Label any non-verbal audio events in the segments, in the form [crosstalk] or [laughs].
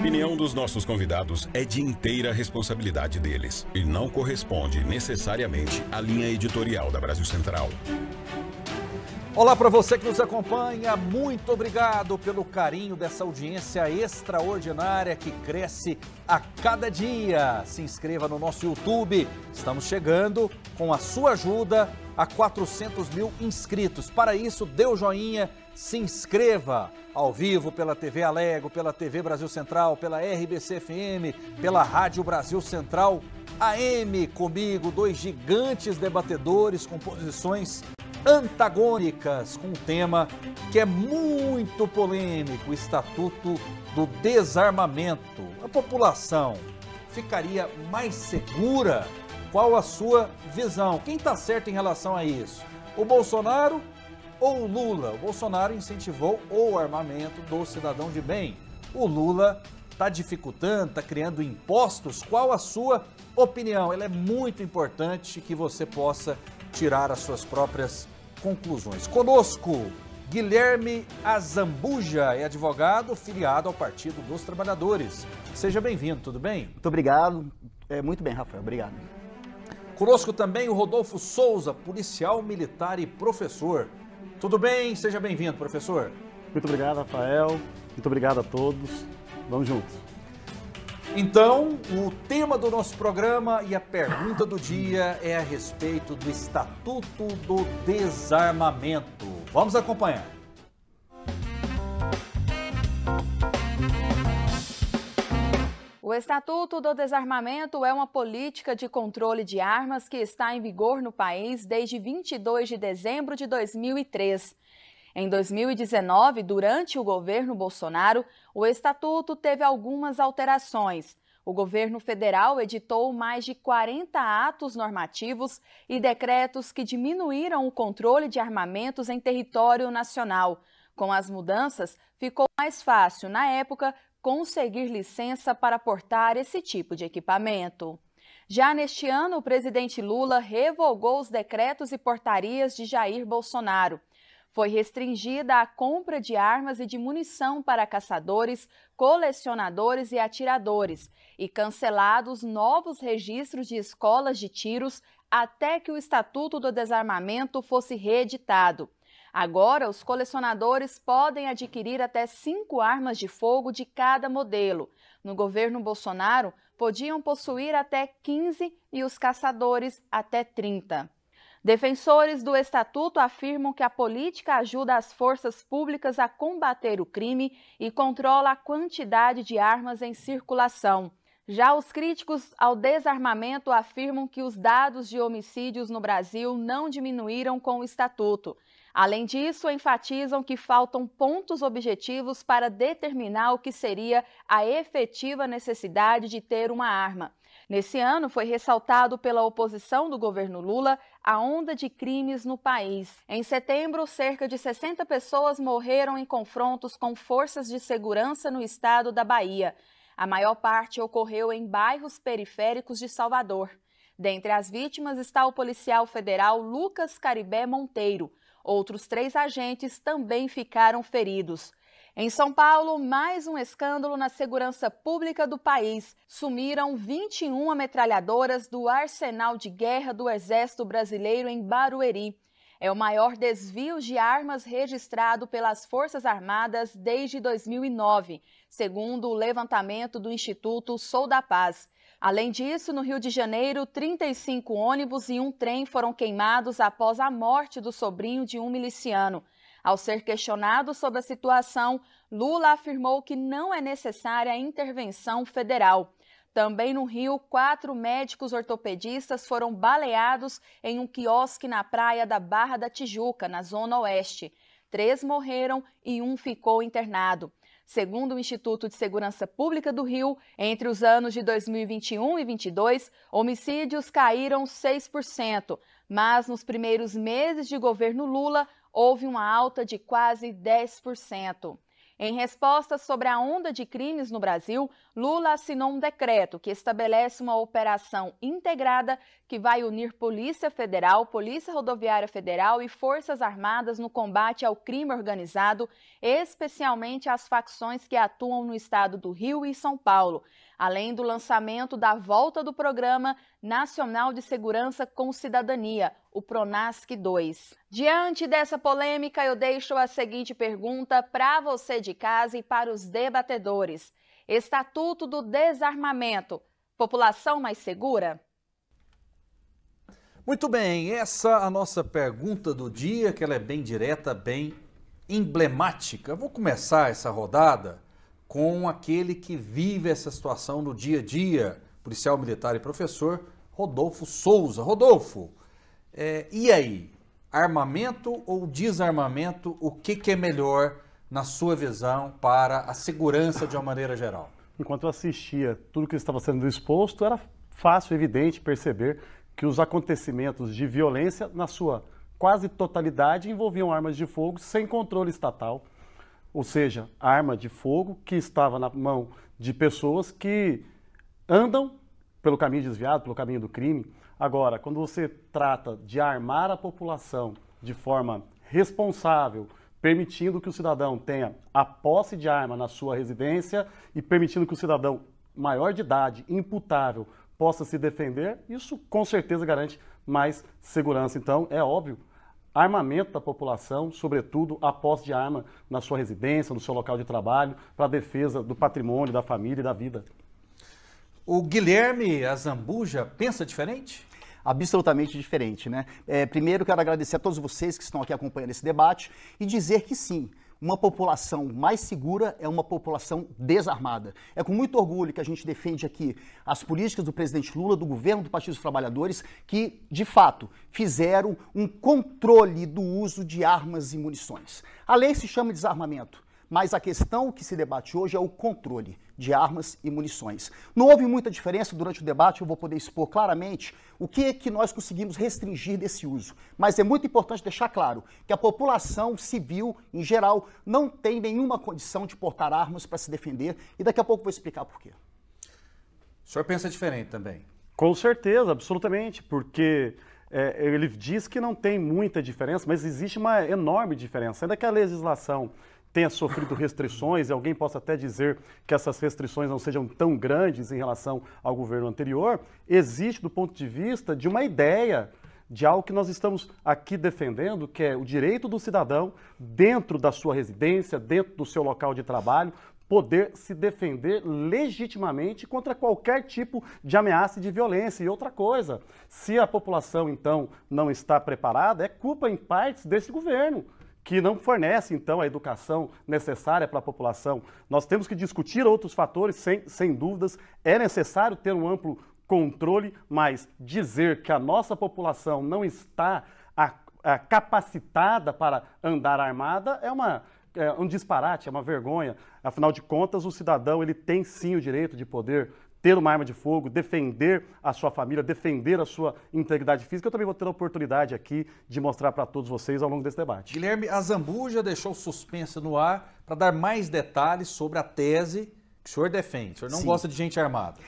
opinião dos nossos convidados é de inteira responsabilidade deles e não corresponde necessariamente à linha editorial da Brasil Central. Olá para você que nos acompanha, muito obrigado pelo carinho dessa audiência extraordinária que cresce a cada dia. Se inscreva no nosso YouTube, estamos chegando com a sua ajuda a 400 mil inscritos. Para isso, dê o joinha, se inscreva ao vivo pela TV Alego, pela TV Brasil Central, pela RBC FM, pela Rádio Brasil Central AM comigo, dois gigantes debatedores com posições antagônicas com um tema que é muito polêmico, o Estatuto do Desarmamento. A população ficaria mais segura? Qual a sua visão? Quem está certo em relação a isso? O Bolsonaro ou Lula? O Bolsonaro incentivou o armamento do cidadão de bem. O Lula está dificultando, está criando impostos. Qual a sua opinião? Ele é muito importante que você possa tirar as suas próprias conclusões. Conosco, Guilherme Azambuja é advogado filiado ao Partido dos Trabalhadores. Seja bem-vindo, tudo bem? Muito obrigado. É, muito bem, Rafael, obrigado. Conosco também o Rodolfo Souza, policial militar e professor. Tudo bem? Seja bem-vindo, professor. Muito obrigado, Rafael. Muito obrigado a todos. Vamos juntos. Então, o tema do nosso programa e a pergunta do dia é a respeito do Estatuto do Desarmamento. Vamos acompanhar. O Estatuto do Desarmamento é uma política de controle de armas que está em vigor no país desde 22 de dezembro de 2003. Em 2019, durante o governo Bolsonaro, o Estatuto teve algumas alterações. O governo federal editou mais de 40 atos normativos e decretos que diminuíram o controle de armamentos em território nacional. Com as mudanças, ficou mais fácil, na época, conseguir licença para portar esse tipo de equipamento. Já neste ano, o presidente Lula revogou os decretos e portarias de Jair Bolsonaro. Foi restringida a compra de armas e de munição para caçadores, colecionadores e atiradores, e cancelados novos registros de escolas de tiros até que o Estatuto do Desarmamento fosse reeditado. Agora, os colecionadores podem adquirir até cinco armas de fogo de cada modelo. No governo Bolsonaro, podiam possuir até 15 e os caçadores até 30. Defensores do Estatuto afirmam que a política ajuda as forças públicas a combater o crime e controla a quantidade de armas em circulação. Já os críticos ao desarmamento afirmam que os dados de homicídios no Brasil não diminuíram com o Estatuto. Além disso, enfatizam que faltam pontos objetivos para determinar o que seria a efetiva necessidade de ter uma arma. Nesse ano, foi ressaltado pela oposição do governo Lula a onda de crimes no país. Em setembro, cerca de 60 pessoas morreram em confrontos com forças de segurança no estado da Bahia. A maior parte ocorreu em bairros periféricos de Salvador. Dentre as vítimas está o policial federal Lucas Caribé Monteiro. Outros três agentes também ficaram feridos. Em São Paulo, mais um escândalo na segurança pública do país. Sumiram 21 metralhadoras do arsenal de guerra do Exército Brasileiro em Barueri. É o maior desvio de armas registrado pelas Forças Armadas desde 2009, segundo o levantamento do Instituto Sou da Paz. Além disso, no Rio de Janeiro, 35 ônibus e um trem foram queimados após a morte do sobrinho de um miliciano. Ao ser questionado sobre a situação, Lula afirmou que não é necessária intervenção federal. Também no Rio, quatro médicos ortopedistas foram baleados em um quiosque na praia da Barra da Tijuca, na Zona Oeste. Três morreram e um ficou internado. Segundo o Instituto de Segurança Pública do Rio, entre os anos de 2021 e 2022, homicídios caíram 6%, mas nos primeiros meses de governo Lula houve uma alta de quase 10%. Em resposta sobre a onda de crimes no Brasil, Lula assinou um decreto que estabelece uma operação integrada que vai unir Polícia Federal, Polícia Rodoviária Federal e Forças Armadas no combate ao crime organizado, especialmente as facções que atuam no estado do Rio e São Paulo além do lançamento da volta do Programa Nacional de Segurança com Cidadania, o Pronasc 2. Diante dessa polêmica, eu deixo a seguinte pergunta para você de casa e para os debatedores: Estatuto do Desarmamento, população mais segura? Muito bem, essa é a nossa pergunta do dia, que ela é bem direta, bem emblemática. Vou começar essa rodada com aquele que vive essa situação no dia a dia, policial militar e professor, Rodolfo Souza. Rodolfo, é, e aí? Armamento ou desarmamento? O que, que é melhor, na sua visão, para a segurança de uma maneira geral? Enquanto eu assistia tudo que estava sendo exposto, era fácil, evidente perceber que os acontecimentos de violência, na sua quase totalidade, envolviam armas de fogo sem controle estatal, ou seja, arma de fogo que estava na mão de pessoas que andam pelo caminho desviado, pelo caminho do crime. Agora, quando você trata de armar a população de forma responsável, permitindo que o cidadão tenha a posse de arma na sua residência e permitindo que o cidadão maior de idade, imputável, possa se defender, isso com certeza garante mais segurança. Então, é óbvio armamento da população, sobretudo a posse de arma na sua residência, no seu local de trabalho, para a defesa do patrimônio, da família e da vida. O Guilherme Azambuja pensa diferente? absolutamente diferente, né? É, primeiro, quero agradecer a todos vocês que estão aqui acompanhando esse debate e dizer que sim, uma população mais segura é uma população desarmada. É com muito orgulho que a gente defende aqui as políticas do presidente Lula, do governo do Partido dos Trabalhadores, que, de fato, fizeram um controle do uso de armas e munições. A lei se chama desarmamento. Mas a questão que se debate hoje é o controle de armas e munições. Não houve muita diferença durante o debate, eu vou poder expor claramente o que é que nós conseguimos restringir desse uso. Mas é muito importante deixar claro que a população civil, em geral, não tem nenhuma condição de portar armas para se defender e daqui a pouco vou explicar por quê. O senhor pensa diferente também? Com certeza, absolutamente, porque é, ele diz que não tem muita diferença, mas existe uma enorme diferença. Ainda que a legislação tenha sofrido restrições, e alguém possa até dizer que essas restrições não sejam tão grandes em relação ao governo anterior, existe do ponto de vista de uma ideia de algo que nós estamos aqui defendendo, que é o direito do cidadão, dentro da sua residência, dentro do seu local de trabalho, poder se defender legitimamente contra qualquer tipo de ameaça e de violência. E outra coisa, se a população então não está preparada, é culpa em partes desse governo que não fornece, então, a educação necessária para a população. Nós temos que discutir outros fatores, sem, sem dúvidas. É necessário ter um amplo controle, mas dizer que a nossa população não está a, a capacitada para andar armada é uma, é um disparate, é uma vergonha. Afinal de contas, o cidadão ele tem sim o direito de poder ter uma arma de fogo, defender a sua família, defender a sua integridade física. Eu também vou ter a oportunidade aqui de mostrar para todos vocês ao longo desse debate. Guilherme, a Zambuja deixou suspensa no ar para dar mais detalhes sobre a tese que o senhor defende. O senhor não Sim. gosta de gente armada.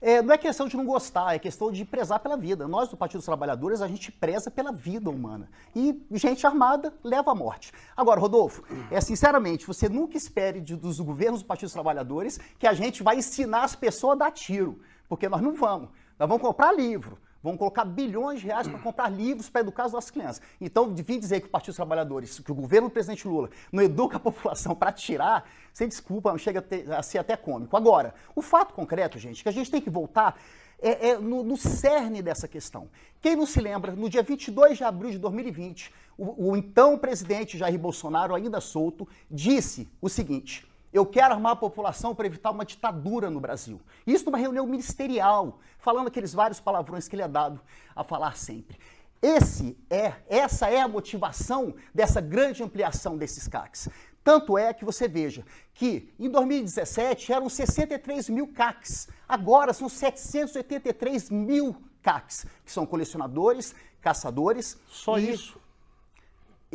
É, não é questão de não gostar, é questão de prezar pela vida. Nós do Partido dos Trabalhadores, a gente preza pela vida humana. E gente armada leva à morte. Agora, Rodolfo, é sinceramente, você nunca espere de, dos governos do Partido dos Trabalhadores que a gente vai ensinar as pessoas a dar tiro, porque nós não vamos. Nós vamos comprar livro, Vão colocar bilhões de reais para comprar livros para educar as nossas crianças. Então, vir dizer que o Partido dos Trabalhadores, que o governo do presidente Lula não educa a [laughs] população para tirar, sem desculpa, chega a, ter, a, ser até cômico. Agora, o fato concreto, gente, que a gente tem que voltar é, é no, no, cerne dessa questão. Quem não se lembra, no dia 22 de abril de 2020, o, o então presidente Jair Bolsonaro, ainda solto, disse o seguinte eu quero armar a população para evitar uma ditadura no Brasil. Isso numa reunião ministerial, falando aqueles vários palavrões que ele é dado a falar sempre. Esse é, essa é a motivação dessa grande ampliação desses CACs. Tanto é que você veja que em 2017 eram 63 mil CACs, agora são 783 mil CACs, que são colecionadores, caçadores. Só isso?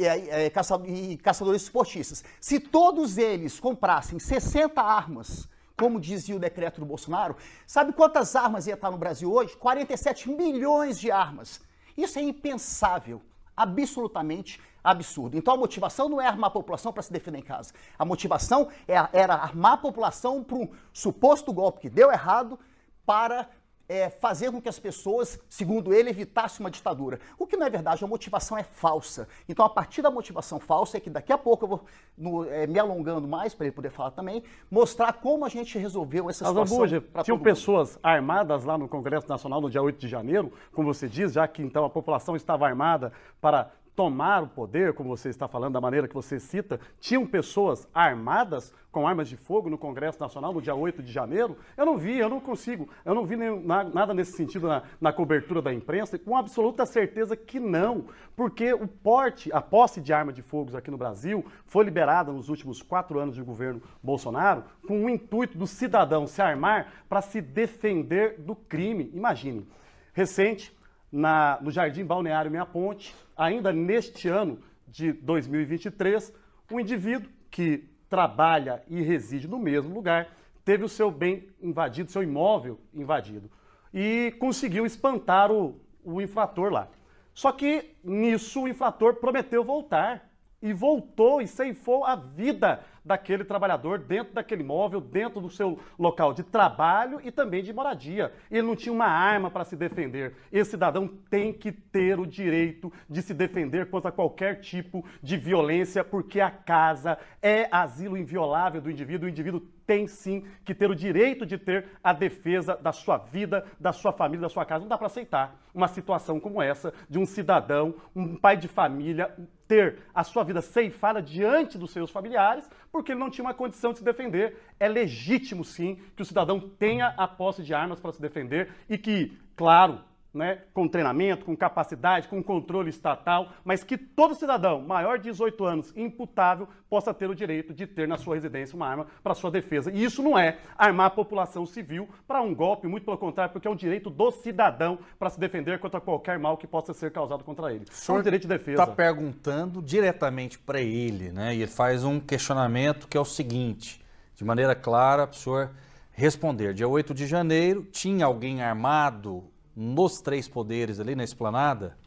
é, é, e caçadores esportistas. Se todos eles comprassem 60 armas, como dizia o decreto do Bolsonaro, sabe quantas armas ia estar no Brasil hoje? 47 milhões de armas. Isso é impensável, absolutamente absurdo. Então a motivação não é armar a população para se defender em casa. A motivação é era armar a população para um suposto golpe que deu errado para é, fazer com que as pessoas, segundo ele, evitassem uma ditadura. O que não é verdade, a motivação é falsa. Então, a partir da motivação falsa, é que daqui a pouco eu vou no, é, me alongando mais para ele poder falar também, mostrar como a gente resolveu essa situação. Azambuja, tinham pessoas armadas lá no Congresso Nacional no dia 8 de janeiro, como você diz, já que então a população estava armada para tomar o poder, como você está falando, da maneira que você cita, tinham pessoas armadas com armas de fogo no Congresso Nacional no dia 8 de janeiro? Eu não vi, eu não consigo. Eu não vi nada nesse sentido na, na, cobertura da imprensa, com absoluta certeza que não, porque o porte, a posse de arma de fogo aqui no Brasil foi liberada nos últimos quatro anos de governo Bolsonaro com o intuito do cidadão se armar para se defender do crime. Imagine, recente, na, no Jardim Balneário Minha Ponte, ainda neste ano de 2023, um indivíduo que trabalha e reside no mesmo lugar teve o seu bem invadido, seu imóvel invadido e conseguiu espantar o, o infrator lá. Só que nisso o infrator prometeu voltar e voltou e ceifou a vida daquele trabalhador dentro daquele imóvel, dentro do seu local de trabalho e também de moradia. Ele não tinha uma arma para se defender. Esse cidadão tem que ter o direito de se defender contra qualquer tipo de violência, porque a casa é asilo inviolável do indivíduo. O indivíduo tem sim que ter o direito de ter a defesa da sua vida, da sua família, da sua casa. Não dá para aceitar uma situação como essa de um cidadão, um pai de família, ter a sua vida ceifada diante dos seus familiares, porque ele não tinha uma condição de se defender. É legítimo, sim, que o cidadão tenha a posse de armas para se defender e que, claro, né, com treinamento, com capacidade, com controle estatal, mas que todo cidadão maior de 18 anos imputável possa ter o direito de ter na sua residência uma arma para sua defesa. E isso não é armar a população civil para um golpe, muito pelo contrário, porque é o direito do cidadão para se defender contra qualquer mal que possa ser causado contra ele. O é um direito de defesa. Está perguntando diretamente para ele, né? E ele faz um questionamento que é o seguinte, de maneira clara, o senhor responder. Dia 8 de janeiro, tinha alguém armado nos três poderes ali na esplanada?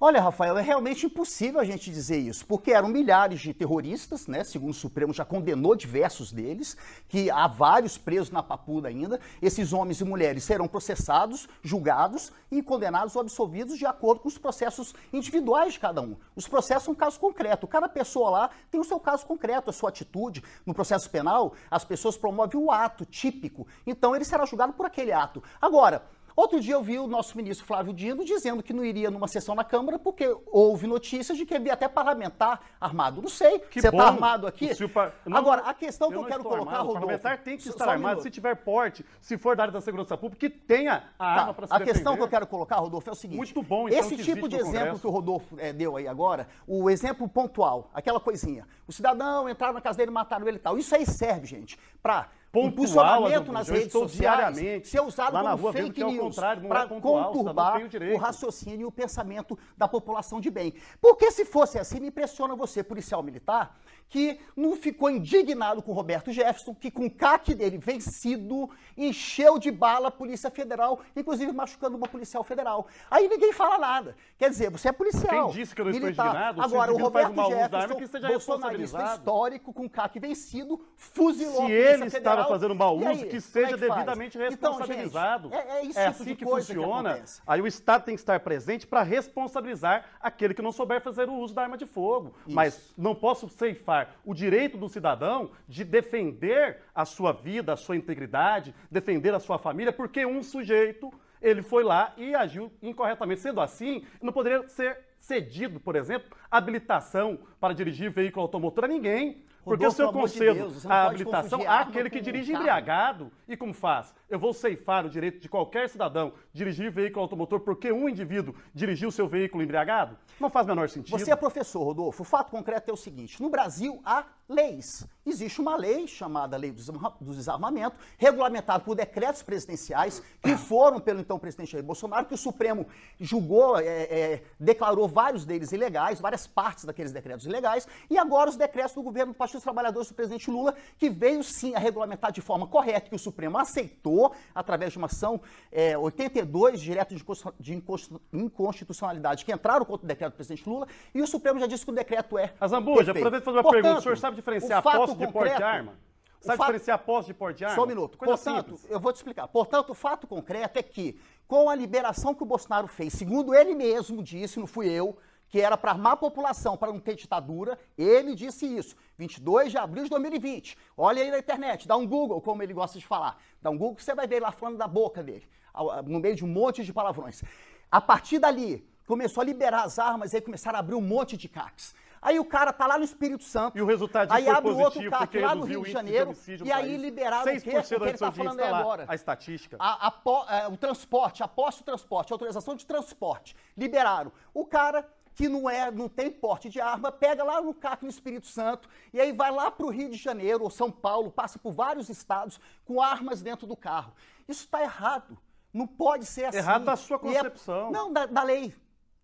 Olha, Rafael, é realmente impossível a gente dizer isso, porque eram milhares de terroristas, né? Segundo o Supremo já condenou diversos deles, que há vários presos na papuda ainda. Esses homens e mulheres serão processados, julgados e condenados ou absolvidos de acordo com os processos individuais de cada um. Os processos são um caso concreto. Cada pessoa lá tem o seu caso concreto, a sua atitude. No processo penal, as pessoas promovem o ato típico. Então ele será julgado por aquele ato. Agora, Outro dia eu vi o nosso ministro Flávio Dino dizendo que não iria numa sessão na Câmara porque houve notícias de que havia até parlamentar armado. Não sei, que você está armado aqui? Par... Não, Agora, a questão que eu, quero colocar, armado. Rodolfo... O parlamentar tem que estar armado, um se tiver porte, se for da área da segurança pública, que tenha a tá, arma para se A defender. questão que eu quero colocar, Rodolfo, é o seguinte. Muito bom, então, Esse tipo de exemplo que o Rodolfo é, deu aí agora, o exemplo pontual, aquela coisinha. O cidadão entraram na casa dele, mataram ele e tal. Isso aí serve, gente, para pontual, nas redes sociais, ser usado como fake é news é para tá conturbar o, o raciocínio e o pensamento da população de bem. Porque se fosse assim, me impressiona você, policial militar, que não ficou indignado com Roberto Jefferson, que com o CAC dele vencido, encheu de bala a Polícia Federal, inclusive machucando uma policial federal. Aí ninguém fala nada. Quer dizer, você é policial. Quem disse que eu não estou militar. indignado? Agora, o Roberto Jefferson, bolsonarista histórico, com o CAC vencido, fuzilou Se a Polícia Se ele estava fazendo mau uso, que é seja é que devidamente responsabilizado. Então, gente, é, é, isso é tipo assim que funciona. Que aí o Estado tem que estar presente para responsabilizar aquele que não souber fazer o uso da arma de fogo. Isso. Mas não posso ceifar o direito do cidadão de defender a sua vida, a sua integridade, defender a sua família, porque um sujeito ele foi lá e agiu incorretamente. Sendo assim, não poderia ser cedido, por exemplo, habilitação para dirigir veículo automotor a ninguém porque Rodolfo, o seu concedo, de a habilitação, àquele aquele que dirige embriagado. E como faz? Eu vou ceifar o direito de qualquer cidadão dirigir veículo automotor porque um indivíduo dirigiu seu veículo embriagado? Não faz menor sentido. Você é professor, Rodolfo. O fato concreto é o seguinte: no Brasil há leis. Existe uma lei chamada Lei do Desarmamento, regulamentada por decretos presidenciais, que foram pelo então presidente Jair Bolsonaro, que o Supremo julgou, é, é, declarou vários deles ilegais, várias partes daqueles decretos ilegais, e agora os decretos do governo do Partido dos Trabalhadores do presidente Lula, que veio sim a regulamentar de forma correta, que o Supremo aceitou, através de uma ação é, 82, direto de inconstitucionalidade, que entraram contra o decreto do presidente Lula, e o Supremo já disse que o decreto é. Azambuja, aproveito para fazer uma Portanto, pergunta. O senhor sabe de diferenciar posse de porte de arma? Sabe fato... diferenciar posse de porte de arma? Só um minuto. Coisa Portanto, simples. eu vou te explicar. Portanto, o fato concreto é que, com a liberação que o Bolsonaro fez, segundo ele mesmo disse, não fui eu, que era para armar a população para não ter ditadura, ele disse isso, 22 de abril de 2020. Olha aí na internet, dá um Google, como ele gosta de falar. Dá um Google que você vai ver lá falando da boca dele, no meio de um monte de palavrões. A partir dali, começou a liberar as armas e aí começaram a abrir um monte de caques. Aí o cara tá lá no Espírito Santo. E o resultado aí foi abre positivo, outro CAC lá no Rio de Janeiro de e aí liberaram o que, que ele tá falando aí é tá agora. A estatística. A, a, a, é, o transporte, após o transporte, autorização de transporte, liberaram. O cara que não é, não tem porte de arma, pega lá no CAC no Espírito Santo e aí vai lá para o Rio de Janeiro ou São Paulo, passa por vários estados com armas dentro do carro. Isso está errado. Não pode ser assim. Errado da sua é concepção. É, não, da, da lei.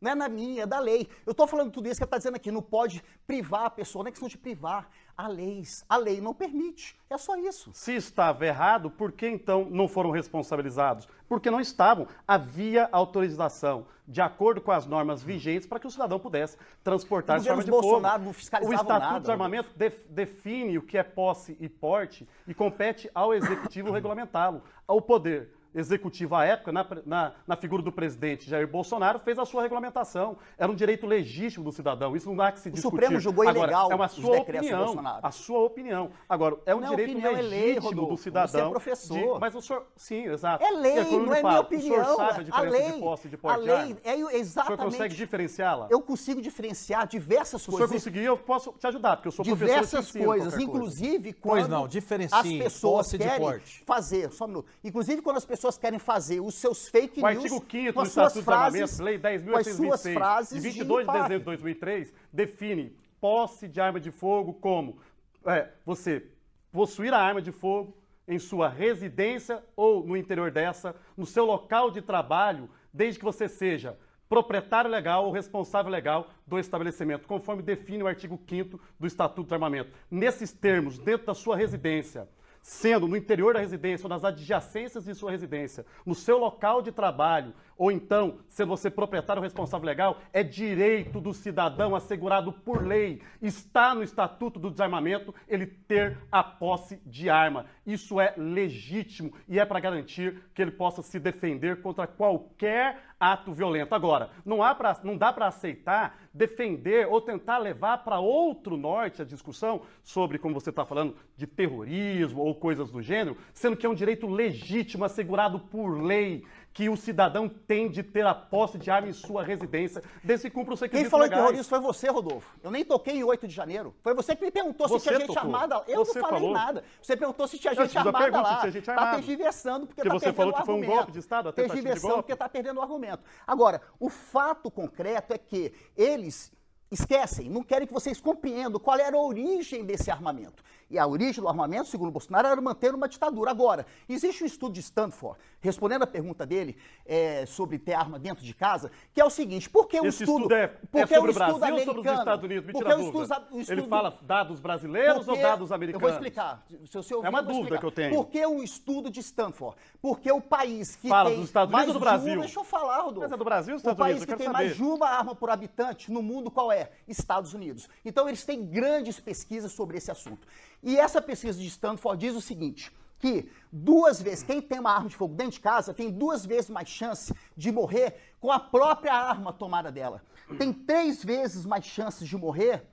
Não é na minha, é da lei. Eu estou falando tudo isso que ele está dizendo aqui. Não pode privar a pessoa, não é questão de privar. Há leis. A lei não permite. É só isso. Se estava errado, por que então não foram responsabilizados? Porque não estavam. Havia autorização, de acordo com as normas vigentes, para que o cidadão pudesse transportar essa de Bolsonaro fogo. Não o Estatuto nada, de Armamento def define o que é posse e porte e compete ao Executivo [coughs] regulamentá-lo. Ao poder executivo à época, na, na, na, figura do presidente Jair Bolsonaro, fez a sua regulamentação. Era um direito legítimo do cidadão. Isso não há que se o discutir. O Supremo julgou Agora, ilegal é uma sua os opinião, do Bolsonaro. A sua opinião. Agora, é um não direito é legítimo lei, do cidadão. Você é professor. De, mas o senhor... Sim, exato. É lei, não é é minha opinião. O senhor sabe a diferença a lei, de posse e de porte de arma? É exatamente... O senhor consegue diferenciá-la? Eu consigo diferenciar diversas coisas. O senhor conseguir, eu posso te ajudar, porque eu sou diversas professor. Diversas coisas, inclusive coisa. quando... Pois não, diferencia as pessoas posse de porte. fazer... Só um minuto. Inclusive quando as pessoas pessoas querem fazer os seus fake news. O artigo 5 do Estatuto do Armamento, Lei 10.826, de 22 de, de dezembro de 2003, define posse de arma de fogo como é, você possuir a arma de fogo em sua residência ou no interior dessa, no seu local de trabalho, desde que você seja proprietário legal ou responsável legal do estabelecimento, conforme define o artigo 5 do Estatuto do Armamento. Nesses termos, dentro da sua residência, sendo no interior da residência ou nas adjacências de sua residência, no seu local de trabalho ou então, se você proprietário responsável legal, é direito do cidadão assegurado por lei, está no Estatuto do Desarmamento, ele ter a posse de arma. Isso é legítimo e é para garantir que ele possa se defender contra qualquer ato violento. Agora, não, há pra, não dá para aceitar defender ou tentar levar para outro norte a discussão sobre, como você está falando, de terrorismo ou coisas do gênero, sendo que é um direito legítimo assegurado por lei que o cidadão tem de ter a posse de arma em sua residência, desse que cumpra o Quem falou legais. em terrorismo foi você, Rodolfo. Eu nem toquei em 8 de janeiro. Foi você que me perguntou você se tinha tocou. gente armada. Eu você não falei falou. nada. Você perguntou se tinha gente eu armada pergunta, lá. Se tinha gente tá armada. Tá tergiversando porque, porque tá perdendo o argumento. você falou que foi um golpe de Estado, a tentativa de golpe. porque tá perdendo o argumento. Agora, o fato concreto é que eles esquecem, não querem que vocês compreendam qual era a origem desse armamento. E a origem do armamento, segundo Bolsonaro, era manter uma ditadura. Agora, existe um estudo de Stanford, respondendo a pergunta dele é, sobre ter arma dentro de casa, que é o seguinte: por que o estudo. estudo é, porque é sobre o Brasil americano, sobre os Estados Unidos? Me tira porque dúvida. Estudo, o estudo, Ele fala dados brasileiros porque, ou dados americanos? Eu vou explicar. Se você ouvir, é uma dúvida que eu tenho. Por que o estudo de Stanford? Porque o país que fala tem. dos Estados Unidos ou do Brasil? Uma, deixa eu falar, Rodolfo. Mas é do Brasil ou Estados o Unidos? O país que tem saber. mais de uma arma por habitante no mundo, qual é? Estados Unidos. Então, eles têm grandes pesquisas sobre esse assunto. E essa pesquisa de Stanford diz o seguinte: que duas vezes, quem tem uma arma de fogo dentro de casa tem duas vezes mais chance de morrer com a própria arma tomada dela. Tem três vezes mais chances de morrer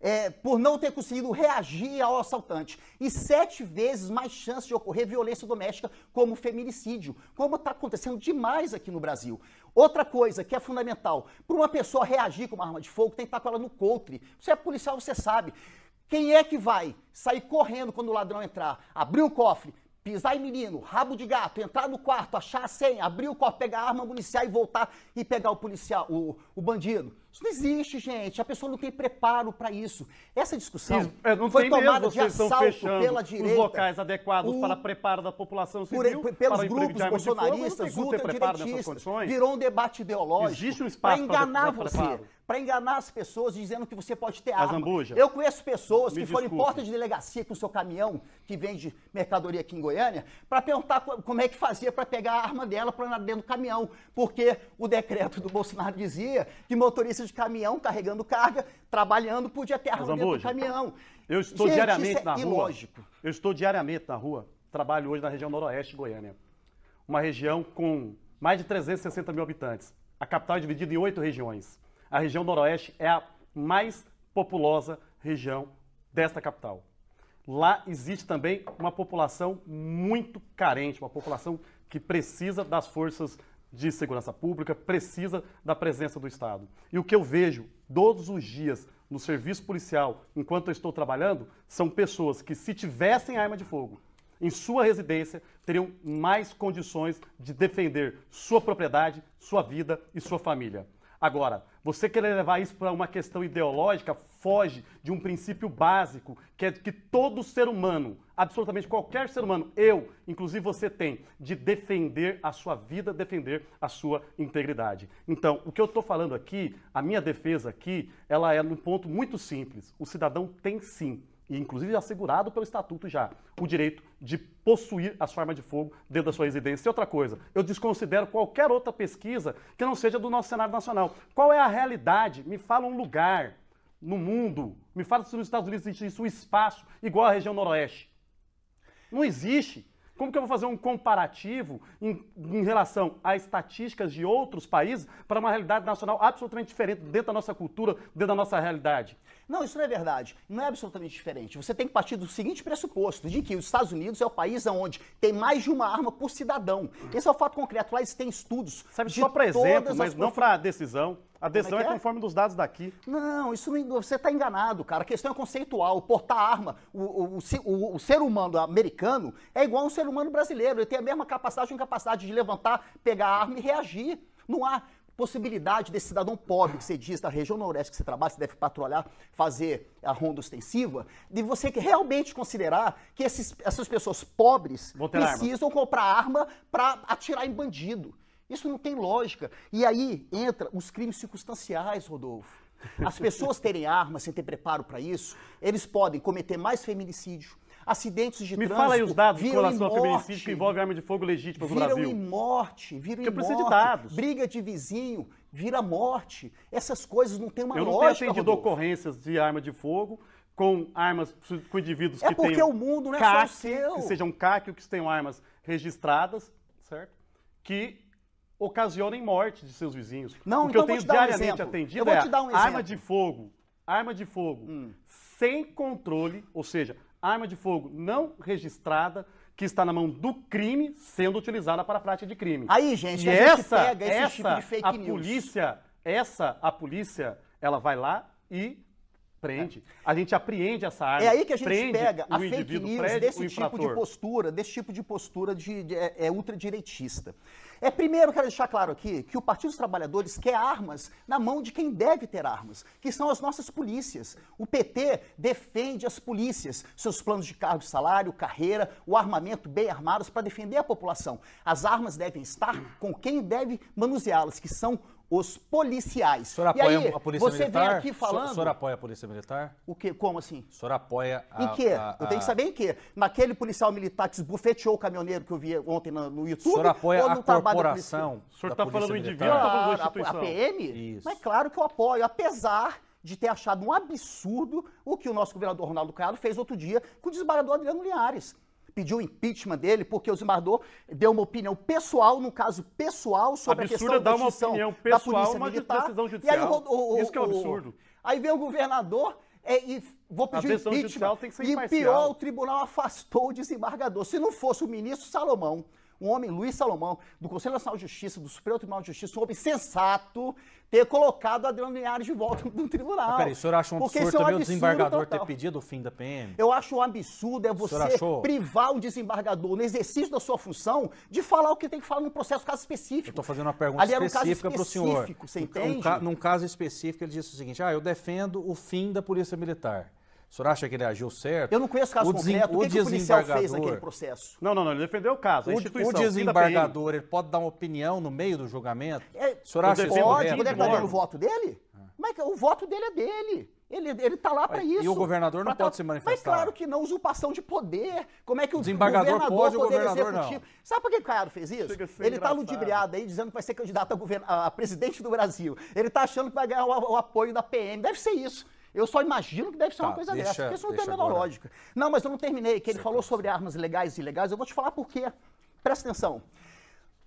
é, por não ter conseguido reagir ao assaltante. E sete vezes mais chance de ocorrer violência doméstica, como feminicídio, como está acontecendo demais aqui no Brasil. Outra coisa que é fundamental, para uma pessoa reagir com uma arma de fogo, tem que estar tá com ela no coutre. Você é policial, você sabe. Quem é que vai sair correndo quando o ladrão entrar? Abrir o cofre, pisar em menino, rabo de gato, entrar no quarto, achar a senha, abrir o cofre, pegar a arma, municiar e voltar e pegar o policial, o, o bandido. Isso não existe, gente. A pessoa não tem preparo para isso. Essa discussão isso, é, não foi tomada mesmo, de assalto pela direita. Os locais adequados o, para preparo da população civil, por, pelos grupos bolsonaristas, ultradireitistas, virou um debate ideológico. Existe um espaço para enganar pra, pra você, para enganar as pessoas dizendo que você pode ter arma. Eu conheço pessoas que foram em porta de delegacia com o seu caminhão que vende mercadoria aqui em Goiânia para perguntar como é que fazia para pegar a arma dela para dentro do caminhão, porque o decreto do Bolsonaro dizia que motorista de caminhão carregando carga, trabalhando, podia ter arma dentro do caminhão. Eu estou Gente, diariamente é na ilógico. rua. Eu estou diariamente na rua. Trabalho hoje na região noroeste de Goiânia. Uma região com mais de 360 mil habitantes. A capital é dividida em oito regiões. A região noroeste é a mais populosa região desta capital. Lá existe também uma população muito carente, uma população que precisa das forças de segurança pública precisa da presença do Estado. E o que eu vejo todos os dias no serviço policial, enquanto eu estou trabalhando, são pessoas que, se tivessem arma de fogo em sua residência, teriam mais condições de defender sua propriedade, sua vida e sua família. Agora, você querer levar isso para uma questão ideológica, foge de um princípio básico, que é que todo ser humano, absolutamente qualquer ser humano, eu, inclusive você tem, de defender a sua vida, defender a sua integridade. Então, o que eu estou falando aqui, a minha defesa aqui, ela é num ponto muito simples. O cidadão tem sim e inclusive assegurado pelo estatuto já, o direito de possuir a sua arma de fogo dentro da sua residência. E outra coisa, eu desconsidero qualquer outra pesquisa que não seja do nosso cenário nacional. Qual é a realidade? Me fala um lugar no mundo. Me fala se nos Estados Unidos existe isso, um espaço igual à região noroeste. Não existe. Como que eu vou fazer um comparativo em, em relação a estatísticas de outros países para uma realidade nacional absolutamente diferente dentro da nossa cultura, dentro da nossa realidade? Não, isso não é verdade. Não é absolutamente diferente. Você tem que partir do seguinte pressuposto: de que os Estados Unidos é o país onde tem mais de uma arma por cidadão. Esse é o fato concreto. Lá existem estudos. Sabe, só para exemplo, mas não para decisão. A é decisão é, é, conforme dos dados daqui. Não, isso não, você está enganado, cara. A questão é conceitual. Portar arma, o, o, o, o, ser humano americano é igual um ser humano brasileiro. Ele tem a mesma capacidade, incapacidade de levantar, pegar a arma e reagir. Não há possibilidade desse cidadão pobre que você diz, da região noroeste que você trabalha, você deve patrulhar, fazer a ronda ostensiva, de você realmente considerar que esses, essas pessoas pobres precisam arma. comprar arma para atirar em bandido. Isso não tem lógica. E aí entra os crimes circunstanciais, Rodolfo. As pessoas terem armas sem ter preparo para isso, eles podem cometer mais feminicídio, acidentes de Me trânsito. Me fala aí os dados com relação ao feminicídio que envolve arma de fogo legítima no Brasil. Viram em morte, viram Porque em morte. De dados. Briga de vizinho, vira morte. Essas coisas não têm uma lógica, Eu não lógica, tenho atendido ocorrências de arma de fogo com armas, com indivíduos é que tenham... É porque o mundo não é só o seu. Que sejam CAC ou que tenham armas registradas, certo? Que ocasionem morte de seus vizinhos. Não, o que então eu tenho diariamente um atendido é um arma de fogo, arma de fogo hum. sem controle, ou seja, arma de fogo não registrada, que está na mão do crime sendo utilizada para a prática de crime. Aí, gente, e a gente essa, pega esse tipo essa, tipo de fake a news. Polícia, essa, a polícia, ela vai lá e prende. É. A gente apreende essa arma. É aí que a gente pega a fake news prende, desse tipo de postura, desse tipo de postura de, de, é, é ultradireitista. É primeiro, quero deixar claro aqui que o Partido dos Trabalhadores quer armas na mão de quem deve ter armas, que são as nossas polícias. O PT defende as polícias, seus planos de cargo, salário, carreira, o armamento bem armados para defender a população. As armas devem estar com quem deve manuseá-las, que são os policiais. O senhor apoia aí, a polícia você militar? vem aqui falando. O senhor apoia a polícia militar? O que? Como assim? O senhor apoia a. Em quê? A, a... Eu tenho que saber em quê. Naquele policial militar que esbufeteou o caminhoneiro que eu vi ontem no, no YouTube. O senhor apoia a corporação? O senhor está falando indivíduo ou tá ah, falando instituição? A, a PM? Isso. Mas é claro que eu apoio, apesar de ter achado um absurdo o que o nosso governador Ronaldo Caiado fez outro dia com o desembargador Adriano Linhares pediu o impeachment dele porque o desembargador deu uma opinião pessoal, no caso pessoal, sobre Absurda a é questão da, uma opinião pessoal, da polícia militar. decisão judicial. E aí, o, o, Isso que é um absurdo. aí vem o governador é, e vou pedir impeachment. E pior, o tribunal afastou o desembargador. Se não fosse o ministro Salomão um homem, Luiz Salomão, do Conselho Nacional de Justiça, do Supremo Tribunal de Justiça, um homem sensato, ter colocado Adriano Linhares de volta [laughs] no tribunal. peraí, o senhor acha um absurdo, é um também o desembargador total. ter pedido o fim da PM? Eu acho um absurdo é você privar o desembargador, no exercício da sua função, de falar o que tem que falar no processo caso específico. Eu estou fazendo uma pergunta Ali específica um para o senhor. Você entende? Um, num caso específico, ele disse o seguinte: ah, eu defendo o fim da polícia militar. O senhor acha que ele agiu certo? Eu não conheço caso o concreto. O, o que, que o policial fez naquele processo? Não, não, não. Ele defendeu o caso. O, o desembargador, ele pode dar uma opinião no meio do julgamento? É, o senhor acha que pode? Ele é está dando o voto dele? Ah. Mas o voto dele é dele. Ele, ele tá lá para isso. E o governador não pode tá... se manifestar. Mas claro que não, usurpação de poder. Como é que o desembargador governador pode, o governador não. Sabe por que o Caiado fez isso? Ele tá engraçado. tá ludibriado aí, dizendo que vai ser candidato a, govern... a presidente do Brasil. Ele tá achando que vai ganhar o apoio da PM. Deve ser isso. Eu só imagino que deve ser tá, uma coisa deixa, dessa, porque isso não tem a menor lógica. Não, mas eu não terminei, que ele falou sobre armas legais e ilegais, eu vou te falar por quê. Presta atenção.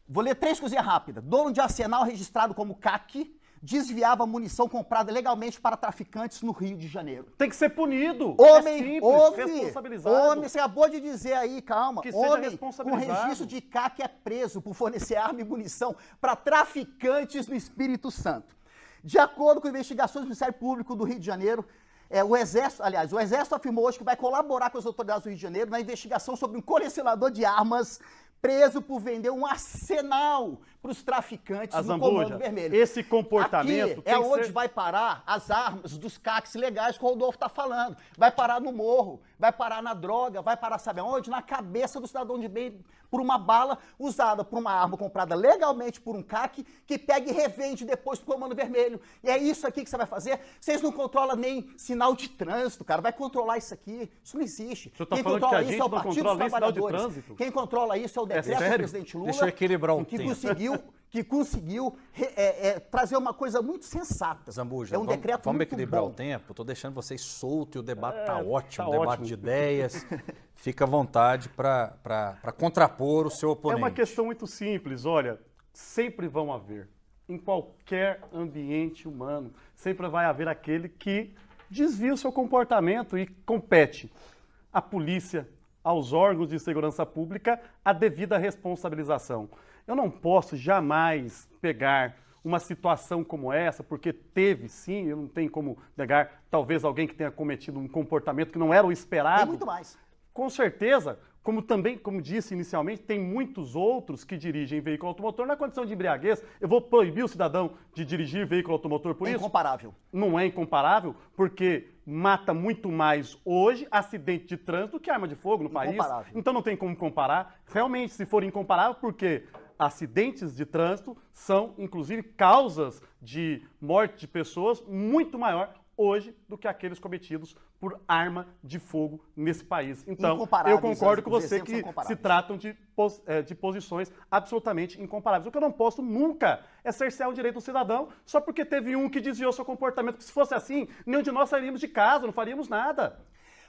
Vou ler três coisinhas rápidas. Dono de arsenal registrado como CAC desviava munição comprada legalmente para traficantes no Rio de Janeiro. Tem que ser punido. É homem, é simples, homem, responsabilizado. Homem, você acabou de dizer aí, calma. Que homem, com registro de CAC é preso por fornecer arma e munição para traficantes no Espírito Santo. De acordo com investigações do Ministério Público do Rio de Janeiro, é, o Exército, aliás, o Exército afirmou hoje que vai colaborar com as autoridades do Rio de Janeiro na investigação sobre um colecionador de armas preso por vender um arsenal para os traficantes do Zambuja, no Comando Vermelho. Esse comportamento. Aqui é onde vai parar as armas dos CACs legais que o Rodolfo está falando. Vai parar no morro, vai parar na droga, vai parar, sabe aonde? Na cabeça do cidadão de bem por uma bala usada por uma arma comprada legalmente por um CAC que pega e revende depois pro Comando Vermelho. E é isso aqui que você vai fazer. Vocês não controlam nem sinal de trânsito, cara. Vai controlar isso aqui. Isso não existe. Tá é Quem controla isso é o Partido dos Trabalhadores. Quem controla isso é o decreto é do presidente Lula. Deixa eu equilibrar um que tempo. conseguiu conseguiu que conseguiu é, é, trazer uma coisa muito sensata. Zambuja, é um vamos, decreto vamos muito equilibrar bom. o tempo. Estou deixando vocês solto e o debate está é, tá ótimo, tá debate de ideias. [laughs] Fica à vontade para contrapor o seu oponente. É uma questão muito simples, olha, sempre vão haver, em qualquer ambiente humano, sempre vai haver aquele que desvia o seu comportamento e compete. à polícia, aos órgãos de segurança pública, a devida responsabilização. Eu não posso jamais pegar uma situação como essa, porque teve sim, eu não tenho como negar, talvez alguém que tenha cometido um comportamento que não era o esperado. Tem muito mais. Com certeza, como também, como disse inicialmente, tem muitos outros que dirigem veículo automotor na condição de embriaguez. Eu vou proibir o cidadão de dirigir veículo automotor por é isso? incomparável. Não é incomparável, porque mata muito mais hoje acidente de trânsito do que arma de fogo no país. Então não tem como comparar. Realmente, se for incomparável, porque acidentes de trânsito são, inclusive, causas de morte de pessoas muito maior hoje do que aqueles cometidos por arma de fogo nesse país. Então, eu concordo com você que se tratam de, pos, é, de posições absolutamente incomparáveis. O que eu não posso nunca é cercear o direito do cidadão só porque teve um que desviou seu comportamento. Porque se fosse assim, nenhum de nós sairíamos de casa, não faríamos nada.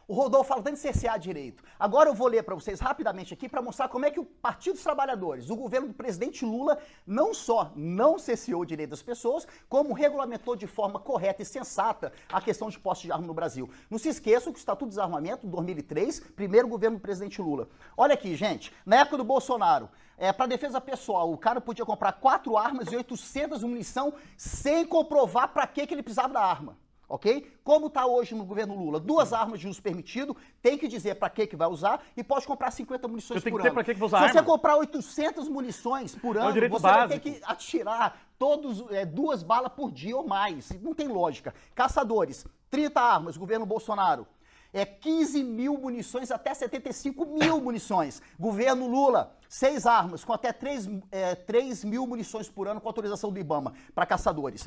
O Rodolfo fala tanto de cercear direito. Agora eu vou ler para vocês rapidamente aqui para mostrar como é que o Partido dos Trabalhadores, o governo do presidente Lula, não só não cerceou o direito das pessoas, como regulamentou de forma correta e sensata a questão de posse de arma no Brasil. Não se esqueçam que o Estatuto de Desarmamento, 2003, primeiro governo do presidente Lula. Olha aqui, gente, na época do Bolsonaro, é, para defesa pessoal, o cara podia comprar quatro armas e 800 munição sem comprovar para que ele precisava da arma ok? Como está hoje no governo Lula, duas armas de uso permitido, tem que dizer para que que vai usar e pode comprar 50 munições por é ano. Que que Se arma. você comprar 800 munições por ano, é você básico. vai ter que atirar todos é, duas balas por dia ou mais. Não tem lógica. Caçadores, 30 armas, governo Bolsonaro. É 15 mil munições até 75 mil munições. Governo Lula, seis armas com até 3, é, 3 mil munições por ano com autorização do Ibama para caçadores.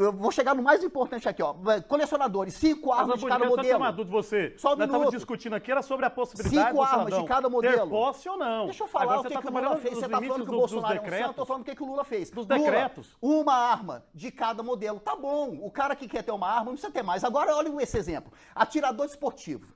Eu vou chegar no mais importante aqui, ó. Colecionadores, cinco armas Mas, de cada modelo. Só uma dúvida você. Só um Nós discutindo aqui era sobre a possibilidade cinco armas de cada modelo. Ter posse ou não? Deixa eu falar Agora o que, tá que o Lula fez. Você está falando que o Bolsonaro é um santo, eu tô falando o que, que o Lula fez. Dos decretos. uma arma de cada modelo. Tá bom. O cara que quer ter uma arma não precisa ter mais. Agora olha esse exemplo. Atirador esportivo.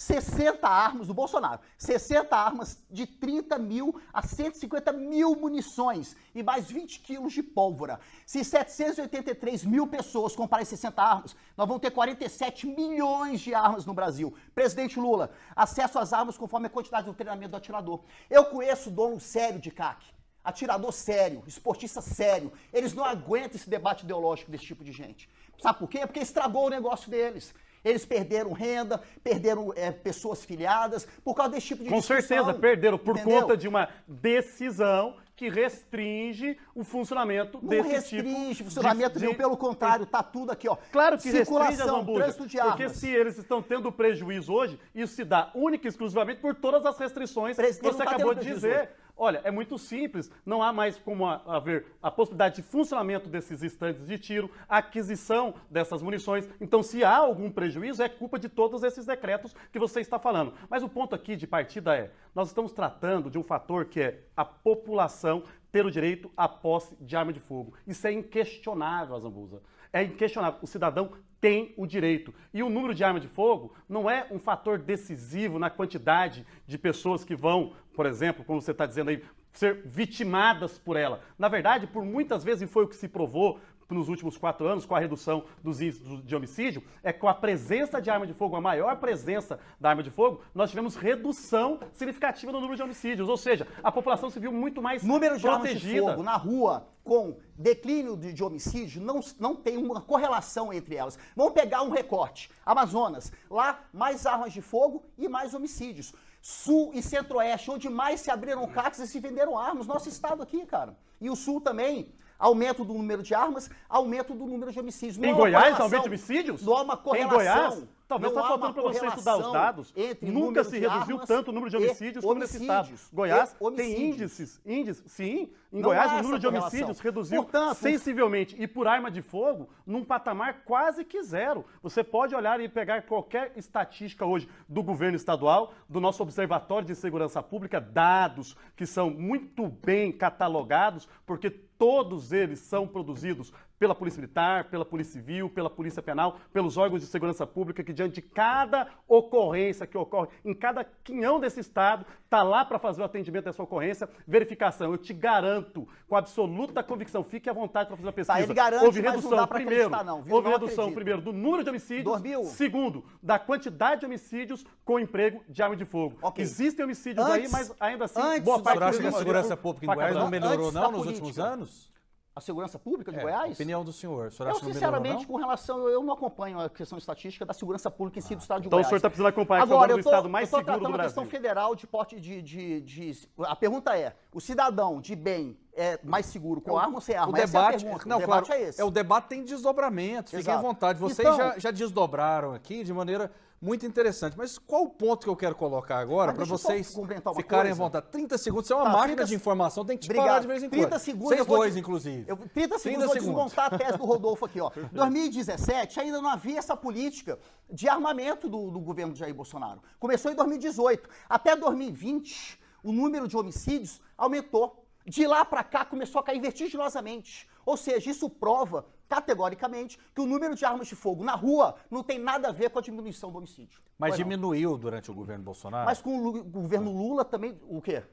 60 armas do Bolsonaro, 60 armas de 30 mil a 150 mil munições e mais 20 quilos de pólvora. Se 783 mil pessoas comprarem 60 armas, nós vamos ter 47 milhões de armas no Brasil. Presidente Lula, acesso às armas conforme a quantidade do treinamento do atirador. Eu conheço dono sério de CAC. Atirador sério, esportista sério. Eles não aguentam esse debate ideológico desse tipo de gente. Sabe por quê? Porque estragou o negócio deles. Eles perderam renda, perderam é, pessoas filiadas por causa desse tipo de Com certeza, perderam por entendeu? conta de uma decisão que restringe o funcionamento não desse restringe tipo. restringe o funcionamento de, de... pelo contrário, tá tudo aqui, ó. Claro que Circulação, restringe de armas. Porque se eles estão tendo prejuízo hoje, isso se dá única e exclusivamente por todas as restrições Presidente, que você tá acabou de dizer. Hoje. Olha, é muito simples, não há mais como haver a possibilidade de funcionamento desses estandes de tiro, aquisição dessas munições. Então, se há algum prejuízo, é culpa de todos esses decretos que você está falando. Mas o ponto aqui de partida é: nós estamos tratando de um fator que é a população ter o direito à posse de arma de fogo. Isso é inquestionável, Azambuza. É inquestionável. O cidadão tem o direito. E o número de arma de fogo não é um fator decisivo na quantidade de pessoas que vão, por exemplo, como você está dizendo aí, ser vitimadas por ela. Na verdade, por muitas vezes, e foi o que se provou Tipo, nos últimos quatro anos, com a redução dos índices de homicídio, é com a presença de arma de fogo, a maior presença da arma de fogo, nós tivemos redução significativa no número de homicídios. Ou seja, a população se viu muito mais número de protegida. de fogo na rua com declínio de, de homicídio não, não tem uma correlação entre elas. Vamos pegar um recorte. Amazonas, lá mais armas de fogo e mais homicídios. Sul e Centro-Oeste, onde mais se abriram CACs e se venderam armas. Nosso estado aqui, cara. E o Sul também aumento do número de armas, aumento do número de homicídios. Não em Goiás, aumento de homicídios? Não há uma correlação. Em Goiás, talvez está faltando para você estudar os dados. Nunca se reduziu tanto o número de homicídios como nesse estado. Goiás tem índices, índices, sim. Em não Goiás, o número de homicídios reduziu Portanto, sensivelmente e por arma de fogo num patamar quase que zero. Você pode olhar e pegar qualquer estatística hoje do governo estadual, do nosso Observatório de Segurança Pública, dados que são muito bem catalogados, porque todos eles são produzidos pela Polícia Militar, pela Polícia Civil, pela Polícia Penal, pelos órgãos de segurança pública, que diante de cada ocorrência que ocorre, em cada quinhão desse Estado, está lá para fazer o atendimento dessa ocorrência, verificação. Eu te garanto, com absoluta convicção, fique à vontade para fazer a pesquisa. Tá, ele garante, houve redução, não primeiro, não, viu? houve não redução, acredito. primeiro, do número de homicídios, segundo, da quantidade de homicídios com emprego de arma de fogo. Okay. Existem homicídios antes, aí, mas ainda assim, boa parte... Você acha que a segurança pública em Goiás não melhorou não nos política. últimos anos? a segurança pública de é, Goiás? Opinião do senhor. O senhor acha eu, sinceramente, melhorou, com relação, eu não acompanho a questão estatística da segurança pública em si ah, do estado de então Goiás. Então o senhor está precisando acompanhar é Agora, o estado mais eu tô seguro do Brasil. Agora, a questão federal de porte de, de, de, A pergunta é, o cidadão de bem é mais seguro com eu, arma ou sem arma? O Essa debate, é a pergunta. Não, o debate claro, é esse. É, o debate tem desdobramentos, fiquem à vontade. Vocês então, já, já desdobraram aqui de maneira muito interessante. Mas qual o ponto que eu quero colocar agora para vocês ficarem à vontade? 30 segundos, isso é uma tá, máquina 30... de informação, tem que te parar de vez em quando. 30 segundos. Vocês dois, inclusive. Eu, 30, 30 segundos, eu vou segundos. desmontar a tese do Rodolfo aqui. Ó. 2017 [laughs] ainda não havia essa política de armamento do, do governo de Jair Bolsonaro. Começou em 2018. Até 2020, o número de homicídios aumentou. De lá para cá começou a cair vertiginosamente. Ou seja, isso prova categoricamente que o número de armas de fogo na rua não tem nada a ver com a diminuição do homicídio. Mas diminuiu durante o governo Bolsonaro? Mas com o governo Lula também, o quê?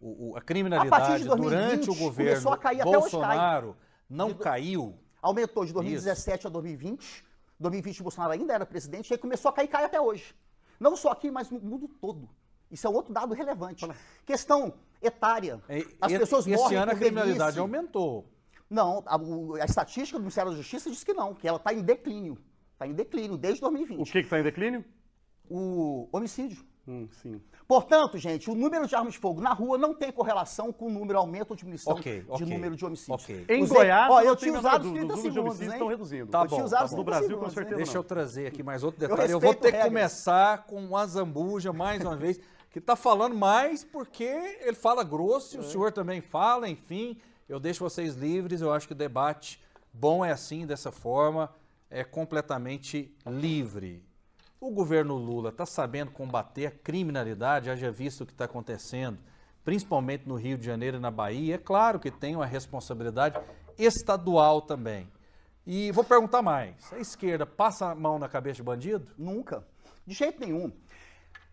O, o, a criminalidade a 2020, durante o governo a cair, Bolsonaro não caiu. Aumentou de 2017 Isso. a 2020. 2020 Bolsonaro ainda era presidente, e aí começou a cair, cai até hoje. Não só aqui, mas no mundo todo. Isso é outro dado relevante. Questão etária. É, As pessoas esse morrem. Esse ano a criminalidade velhice. aumentou. Não, a, a estatística do Ministério da Justiça diz que não, que ela está em declínio. Está em declínio desde 2020. O que está em declínio? O homicídio. Hum, Portanto, gente, o número de armas de fogo na rua não tem correlação com o número, aumento ou diminuição okay, de okay, número de homicídios. Okay. Em Goiás, ó, eu tinha usado os 30 do, do segundos, hein? estão reduzindo. Tá eu bom, tá bom. No Brasil, com certeza. Deixa eu trazer aqui mais outro detalhe. Eu, eu vou ter que começar com uma zambuja mais uma vez, que está falando mais porque ele fala grosso e é. o senhor também fala, enfim. Eu deixo vocês livres, eu acho que o debate bom é assim, dessa forma, é completamente livre. O governo Lula está sabendo combater a criminalidade, haja visto o que está acontecendo, principalmente no Rio de Janeiro e na Bahia. É claro que tem uma responsabilidade estadual também. E vou perguntar mais: a esquerda passa a mão na cabeça de bandido? Nunca, de jeito nenhum.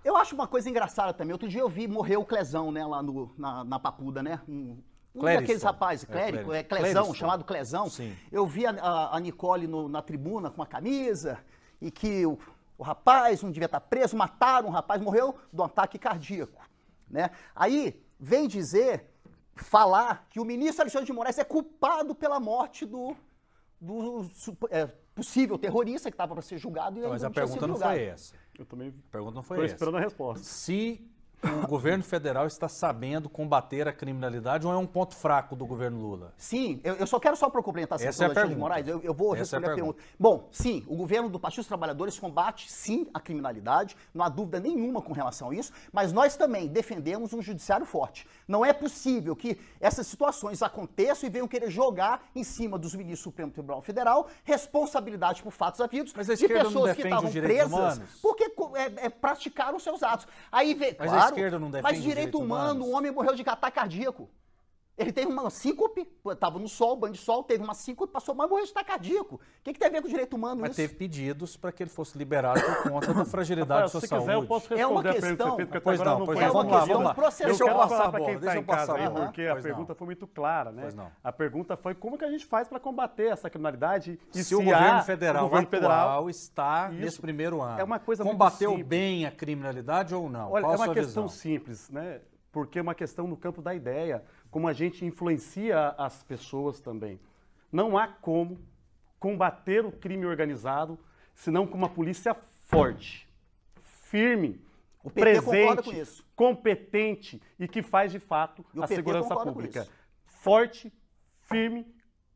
Eu acho uma coisa engraçada também. Outro dia eu vi, morreu o Clezão, né, lá no, na, na Papuda, né? Um um daqueles rapazes, clérico, é, é Clezão, chamado Clezão. Sim. Eu vi a, a, a Nicole no, na tribuna com uma camisa e que o, o rapaz não devia estar tá preso, mataram um rapaz, morreu de um ataque cardíaco. Né? Aí vem dizer, falar que o ministro Alexandre de Moraes é culpado pela morte do, do é, possível terrorista que estava para ser julgado. E não, mas a pergunta não julgado. foi essa. Eu também. A pergunta não foi Tô essa. Estou esperando a resposta. Se o governo federal está sabendo combater a criminalidade ou é um ponto fraco do governo Lula? Sim, eu, eu só quero só para complementar essa, questão é a de Moraes, eu, eu vou essa é responder é a, pergunta. pergunta. Bom, sim, o governo do Partido dos Trabalhadores combate sim a criminalidade, não há dúvida nenhuma com relação a isso, mas nós também defendemos um judiciário forte. Não é possível que essas situações aconteçam e venham querer jogar em cima dos ministros do Supremo Tribunal Federal responsabilidade por fatos havidos de pessoas que estavam presas porque é, é, praticaram seus atos. Aí vê, mas claro, esquerda não defende Mas direito humano, humanos. o homem morreu de catar cardíaco. Ele teve uma síncope, estava no sol, banho de sol, teve uma síncope, passou mal e morreu de cardíaco. O que, que tem a ver com o direito humano Mas isso? teve pedidos para que ele fosse liberado por conta da [coughs] fragilidade social. da sua saúde. Se quiser, eu posso responder é uma questão, que pois não, não pois não, é uma questão processual. Deixa eu passar para quem está eu passar Porque a pergunta foi muito clara, né? Pois não. A pergunta foi como que a gente faz para combater essa criminalidade e se, se o governo federal, o governo federal está isso. nesse primeiro ano. É uma coisa Combateu bem a criminalidade ou não? Olha, é uma questão simples, né? Porque é uma questão no campo da ideia como a gente influencia as pessoas também. Não há como combater o crime organizado senão com uma polícia forte, firme, o PT presente, com isso. competente e que faz de fato a segurança pública. Forte, firme,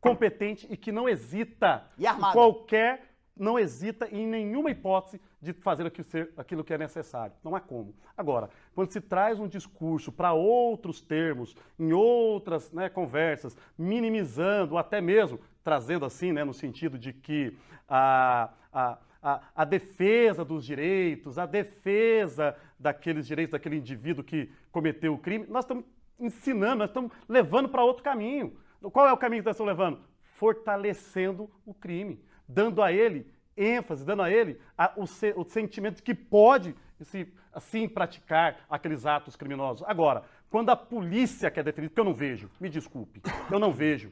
competente e que não hesita em qualquer não hesita em nenhuma hipótese de fazer aquilo que é necessário. Não há como. Agora, quando se traz um discurso para outros termos, em outras né, conversas, minimizando, até mesmo trazendo assim, né, no sentido de que a, a, a, a defesa dos direitos, a defesa daqueles direitos daquele indivíduo que cometeu o crime, nós estamos ensinando, nós estamos levando para outro caminho. Qual é o caminho que nós estamos levando? Fortalecendo o crime dando a ele ênfase, dando a ele a, o, se, o sentimento que pode se, assim praticar aqueles atos criminosos. Agora, quando a polícia quer definir, porque eu não vejo, me desculpe, eu não vejo,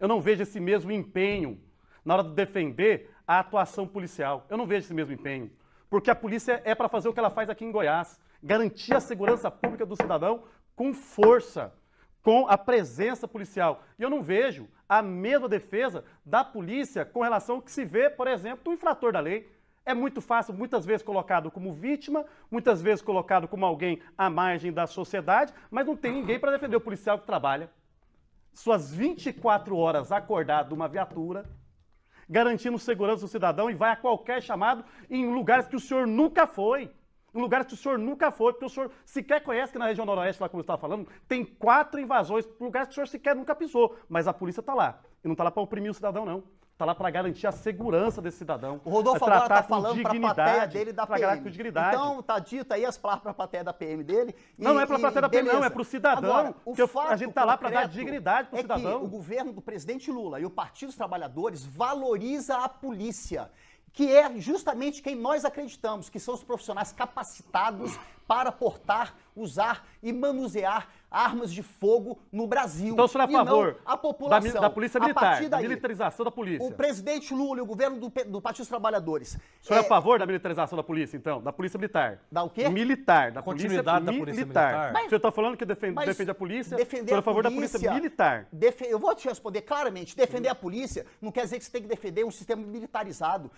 eu não vejo esse mesmo empenho na hora de defender a atuação policial. Eu não vejo esse mesmo empenho, porque a polícia é para fazer o que ela faz aqui em Goiás, garantir a segurança pública do cidadão com força, com a presença policial. E eu não vejo a mesma defesa da polícia com relação ao que se vê, por exemplo, do infrator da lei. É muito fácil, muitas vezes colocado como vítima, muitas vezes colocado como alguém à margem da sociedade, mas não tem ninguém para defender o policial que trabalha. Suas 24 horas acordado numa viatura, garantindo segurança do cidadão e vai a qualquer chamado em lugares que o senhor nunca foi um lugar que o senhor nunca foi, porque o senhor sequer conhece que na região noroeste, lá como eu estava falando, tem quatro invasões, lugares que o senhor sequer nunca pisou, mas a polícia está lá. E não está lá para oprimir o cidadão, não. Está lá para garantir a segurança desse cidadão. O Rodolfo é agora está falando para a plateia dele da PM. Com dignidade. Então, tá dito aí as palavras para a plateia da PM dele. E, não, não é para a plateia da PM, beleza. não. É para o tá é cidadão. o que a gente está lá para dar dignidade para o é cidadão. Que o governo do presidente Lula e o Partido dos Trabalhadores valoriza a polícia que é justamente quem nós acreditamos, que são os profissionais capacitados para portar, usar e manusear armas de fogo no Brasil. Então, senhor, a favor a população. Da, da Polícia Militar, daí, da militarização da polícia. O presidente Lula e o governo do, do Partido dos Trabalhadores. O senhor é, a é favor da militarização da polícia, então? Da Polícia Militar. Da o quê? Militar, da Continuidade polícia, da polícia Militar. militar. Mas, o senhor está falando que defende, defende a polícia, defender senhor é a favor polícia, da Polícia Militar. Defe, eu vou te responder claramente. Defender a polícia não quer dizer que você tem que defender um sistema militarizado.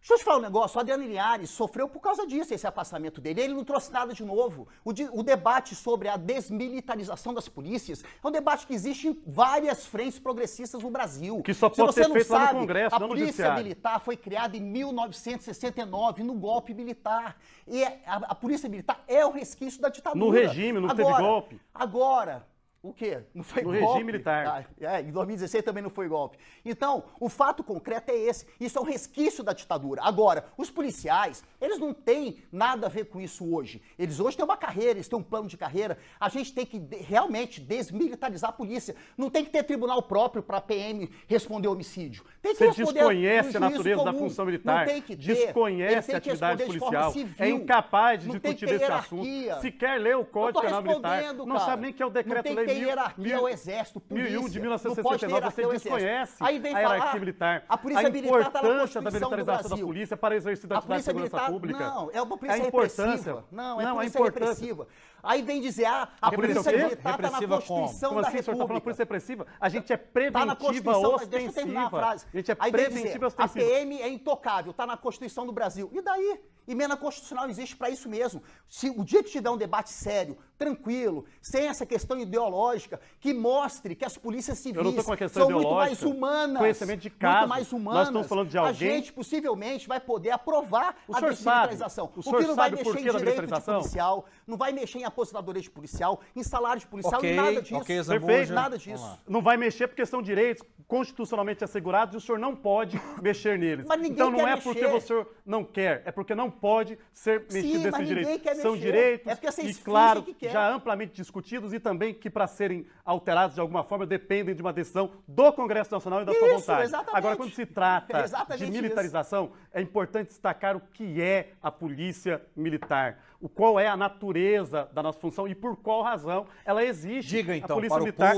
Deixa eu te falar um negócio, o Adriano Linhares sofreu por causa disso, esse afastamento dele. Ele não trouxe nada de novo. O, de, o, debate sobre a desmilitarização das polícias é um debate que existe em várias frentes progressistas no Brasil. Que só pode Se você ser não feito sabe, no Congresso, a não polícia militar foi criada em 1969, no golpe militar. E é, a, a polícia militar é o resquício da ditadura. No regime, não agora, teve golpe. Agora, o quê? Não foi no golpe. regime militar. Ah, é, em 2016 também não foi golpe. Então, o fato concreto é esse. Isso é um resquício da ditadura. Agora, os policiais, eles não têm nada a ver com isso hoje. Eles hoje têm uma carreira, eles têm um plano de carreira. A gente tem que realmente desmilitarizar a polícia. Não tem que ter tribunal próprio para PM responder homicídio. Tem que Você desconhece a natureza comum. da função militar. Não tem que ter. Desconhece a atividade policial. É incapaz de não discutir esse assunto. Sequer ler o Código Penal Militar. Cara. Não sabe nem que é o decreto-lei hierarquia mil, ao exército, polícia. 1001 de 1969, você desconhece Aí vem a hierarquia falar, militar. Ah, a polícia a militar está na da militarização da polícia para exercer a atividade de segurança militar, pública. Não, é uma é polícia a importância, repressiva. Não, é não, é polícia a importância. repressiva. Aí vem dizer, ah, a polícia polícia está tá na Constituição como? Como assim, tá da República. a polícia repressiva? A gente é preventiva tá na Constituição, ostensiva. Deixa eu terminar a frase. A gente é Aí preventiva dizer, ostensiva. A PM é intocável, está na Constituição do Brasil. E daí? Emenda constitucional existe para isso mesmo. Se o dia que te der um debate sério, tranquilo, sem essa questão ideológica, que mostre que as polícias civis são muito mais humanas. Conhecimento de caso. Muito mais humanas. Nós estamos falando de alguém. A gente possivelmente vai poder aprovar o a descentralização Sabe. O, o que não vai mexer em direito de policial, não vai mexer em aposentadoria de policial, em salários de policial, okay, nada disso. Okay, Perfeito. Nada disso. Não vai mexer porque são direitos constitucionalmente assegurados e o senhor não pode [laughs] mexer neles. Mas ninguém então não quer é mexer. porque o senhor não quer, é porque não pode ser mexido Sim, esses direitos. São direitos é e, claro, que já amplamente discutidos e também que para serem alterados de alguma forma dependem de uma decisão do Congresso Nacional e da isso, sua vontade. Exatamente. Agora, quando se trata é de militarização, isso. é importante destacar o que é a polícia militar o qual é a natureza da nossa função e por qual razão ela existe. Diga então, a polícia para militar, o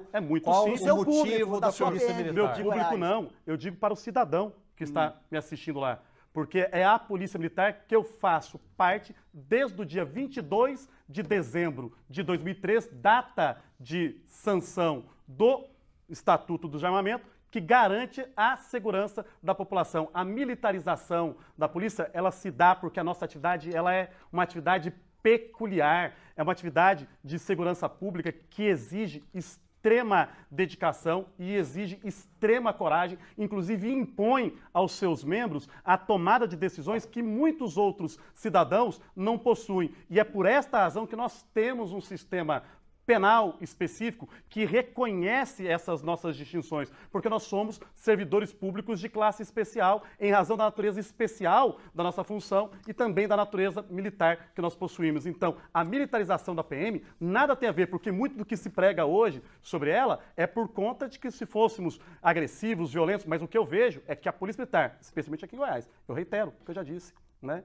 público, é muito qual simples. o motivo público, da, da polícia militar? militar. Meu público não, eu digo para o cidadão que está hum. me assistindo lá, porque é a polícia militar que eu faço parte desde o dia 22 de dezembro de 2003, data de sanção do Estatuto do Armamento, que garante a segurança da população. A militarização da polícia, ela se dá porque a nossa atividade, ela é uma atividade peculiar, é uma atividade de segurança pública que exige extrema dedicação e exige extrema coragem, inclusive impõe aos seus membros a tomada de decisões que muitos outros cidadãos não possuem. E é por esta razão que nós temos um sistema penal específico que reconhece essas nossas distinções, porque nós somos servidores públicos de classe especial em razão da natureza especial da nossa função e também da natureza militar que nós possuímos. Então, a militarização da PM nada tem a ver, porque muito do que se prega hoje sobre ela é por conta de que se fôssemos agressivos, violentos, mas o que eu vejo é que a Polícia Militar, especialmente aqui em Goiás, eu reitero o que eu já disse, né?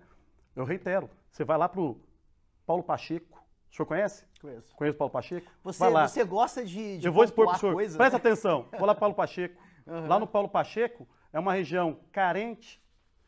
Eu reitero, você vai lá para o Paulo Pacheco, o senhor conhece? Conheço. Conheço Paulo Pacheco? Você, Vai lá. você gosta de, de Eu vou expor para o senhor. Coisa, Presta né? atenção. [laughs] Vou lá para Paulo Pacheco. Uhum. Lá no Paulo Pacheco é uma região carente,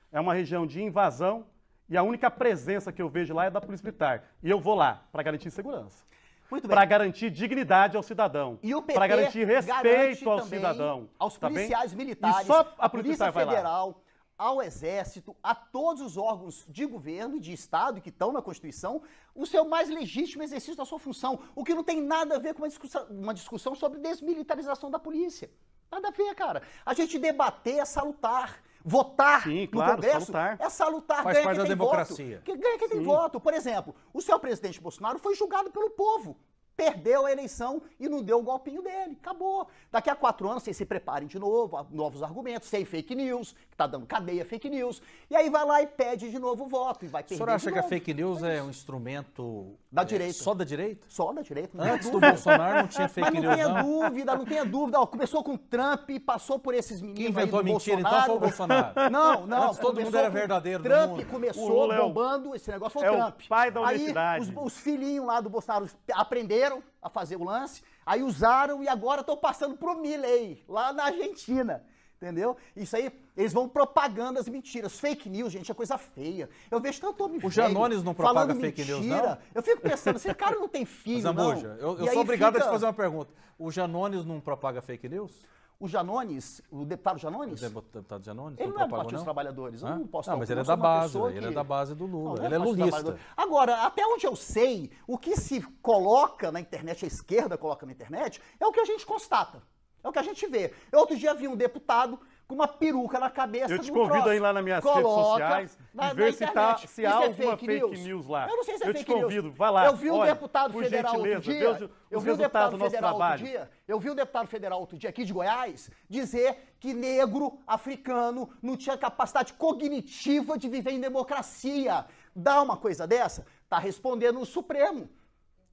é uma região de invasão e a única presença que eu vejo lá é da Polícia Militar. E eu vou lá para garantir segurança. Muito bem. Para garantir dignidade ao cidadão. E o PT Para garantir respeito garante ao cidadão. Aos tá policiais tá militares. E só a Polícia, Polícia Federal, vai lá ao Exército, a todos os órgãos de governo e de Estado que estão na Constituição, o seu mais legítimo exercício da sua função, o que não tem nada a ver com uma discussão, uma discussão sobre desmilitarização da polícia. Nada a ver, cara. A gente debater é salutar. Votar Sim, no claro, Congresso salutar. é salutar. Faz ganha parte quem da tem democracia. voto. Ganha quem Sim. tem voto. Por exemplo, o seu presidente Bolsonaro foi julgado pelo povo perdeu a eleição e não deu o golpinho dele. Acabou. Daqui a quatro anos vocês se preparem de novo, novos argumentos, sem fake news, tá dando cadeia fake news, e aí vai lá e pede de novo o voto e vai perder. O senhor acha que a fake news é, é um instrumento da é, direita. só da direita? Só da direita. Antes do Bolsonaro não tinha [laughs] fake Mas não news. Tenha não tenha dúvida, não tenha dúvida. Ó, começou com Trump, passou por esses meninos. Quem inventou a mentira Bolsonaro. então foi o Bolsonaro. [laughs] Não, não. Antes todo mundo era verdadeiro. Trump mundo. começou o bombando, esse negócio foi é Trump. O pai da honestidade. Aí os, os filhinhos lá do Bolsonaro aprenderam a fazer o lance, aí usaram e agora estão passando pro Milley, lá na Argentina. Entendeu? Isso aí, eles vão propagando as mentiras. Fake news, gente, é coisa feia. Eu vejo tanto homem o Janones não propaga fake mentira. news, não? Eu fico pensando, esse cara não tem filho, Zambuja, não. eu, eu sou obrigado fica... a te fazer uma pergunta. O Janones não propaga fake news? O Janones, o deputado Janones? O deputado Janones? Ele não, não é do Partido dos Trabalhadores, eu não posso Não, mas ele é da base, que... ele é da base do Lula, não, ele é, é lulista. Agora, até onde eu sei, o que se coloca na internet, a esquerda coloca na internet, é o que a gente constata. É o que a gente vê. Eu, outro dia vi um deputado com uma peruca na cabeça. Eu te convido aí lá nas minhas redes sociais na, e ver se, tá, se é há alguma fake news. fake news. lá. Eu não sei se é eu fake news. Eu te convido, vai lá. Eu vi um Olha, deputado federal outro dia. Deus, eu vi um deputado federal trabalho. outro dia. Eu vi um deputado federal outro dia aqui de Goiás dizer que negro africano não tinha capacidade cognitiva de viver em democracia. Dá uma coisa dessa? Tá respondendo o Supremo.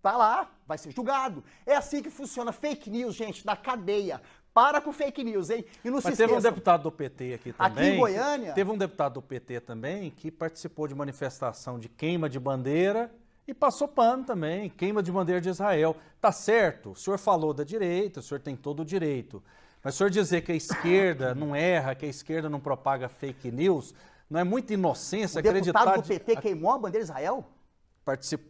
Tá lá, vai ser julgado. É assim que funciona fake news, gente, da cadeia. Para com fake news, hein? E não Mas se teve esqueçam. um deputado do PT aqui também. Aqui em Goiânia. Teve um deputado do PT também que participou de manifestação de queima de bandeira e passou pano também, queima de bandeira de Israel. Tá certo, o senhor falou da direita, o senhor tem todo o direito. Mas o senhor dizer que a esquerda não erra, que a esquerda não propaga fake news, não é muita inocência o acreditar... O deputado do PT de... queimou a bandeira de Israel?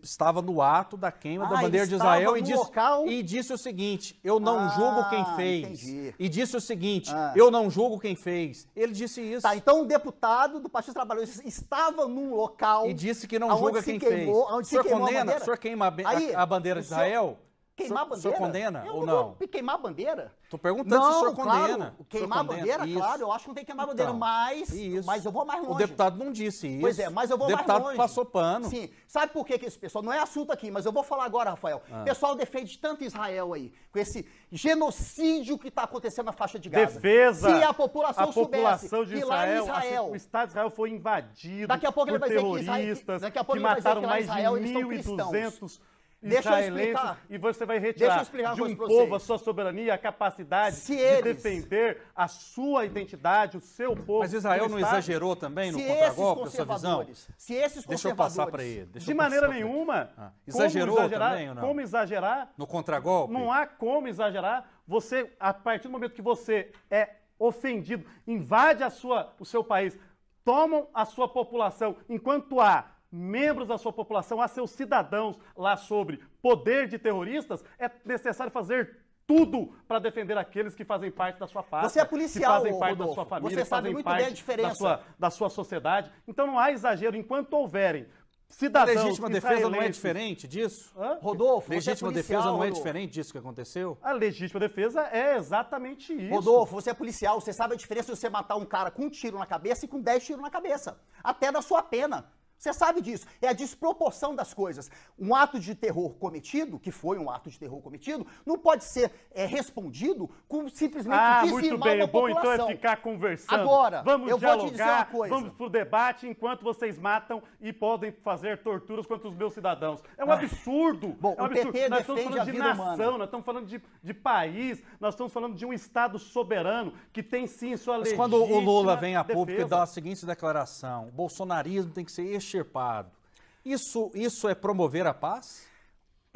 estava no ato da queima ah, da bandeira de Israel e disse, local... e disse, o seguinte: Eu não ah, julgo quem fez. Entendi. E disse o seguinte: ah. Eu não julgo quem fez. Ele disse isso. Tá, então um deputado do Partido Trabalhista estava num local. E disse que não julga quem queimou, fez. Onde o senhor se queimou condena? A bandeira? o senhor queima a, Aí, a bandeira de Israel? Queimar bandeira? O senhor condena eu ou não? Queimar bandeira? Tô perguntando não, se o senhor condena. Claro, queimar senhor bandeira, claro, eu acho que não tem que queimar bandeira, então, mas, mas eu vou mais longe. O deputado não disse isso. Pois é, mas eu vou mais longe. O deputado passou pano. Sim. Sabe por que, que pessoal? Não é assunto aqui, mas eu vou falar agora, Rafael. O ah. pessoal defende tanto Israel aí, com esse genocídio que está acontecendo na faixa de Gaza. Defesa! Se a população a população soubesse de Israel, Israel, o Estado de Israel foi invadido Daqui a pouco por ele vai terroristas dizer que, Israel, daqui a pouco que mataram mais de 1.200 Deixa eu explicar. E você vai retirar de um povo a sua soberania, a capacidade eles... de defender a sua identidade, o seu povo. Mas Israel não exagerou também no contragolpe, essa visão? Se esses Deixa eu passar para ele. de maneira nenhuma. Ah, exagerou exagerar, também ou não? Como exagerar? No contragolpe? Não há como exagerar. Você, a partir do momento que você é ofendido, invade a sua, o seu país, tomam a sua população, enquanto há membros da sua população, a seus cidadãos lá sobre poder de terroristas, é necessário fazer tudo para defender aqueles que fazem parte da sua família, Você é policial, que fazem parte Rodolfo, da sua família, você sabe muito bem a diferença da sua, da sua sociedade. Então não há exagero enquanto houverem cidadãos. Legítima defesa não é diferente disso? Hã? Rodolfo, é legítima é policial, defesa não é diferente disso que aconteceu? A legítima defesa é exatamente isso. Rodolfo, você é policial, você sabe a diferença de você matar um cara com um tiro na cabeça e com 10 tiros na cabeça, até da sua pena. Você sabe disso. É a desproporção das coisas. Um ato de terror cometido, que foi um ato de terror cometido, não pode ser é, respondido com simplesmente ah, dizimar muito bem. uma população. É bom, então é ficar conversando. Agora, vamos eu dialogar, vou te dizer uma coisa. vamos pro debate enquanto vocês matam e podem fazer torturas contra os meus cidadãos. É um ah. absurdo. É bom, é um absurdo. nós estamos falando de nação, humana. nós estamos falando de, de país, nós estamos falando de um Estado soberano que tem sim sua Mas quando o Lula vem a defesa. público e dá a seguinte declaração, o bolsonarismo tem que ser este extirpado, isso, isso é promover a paz?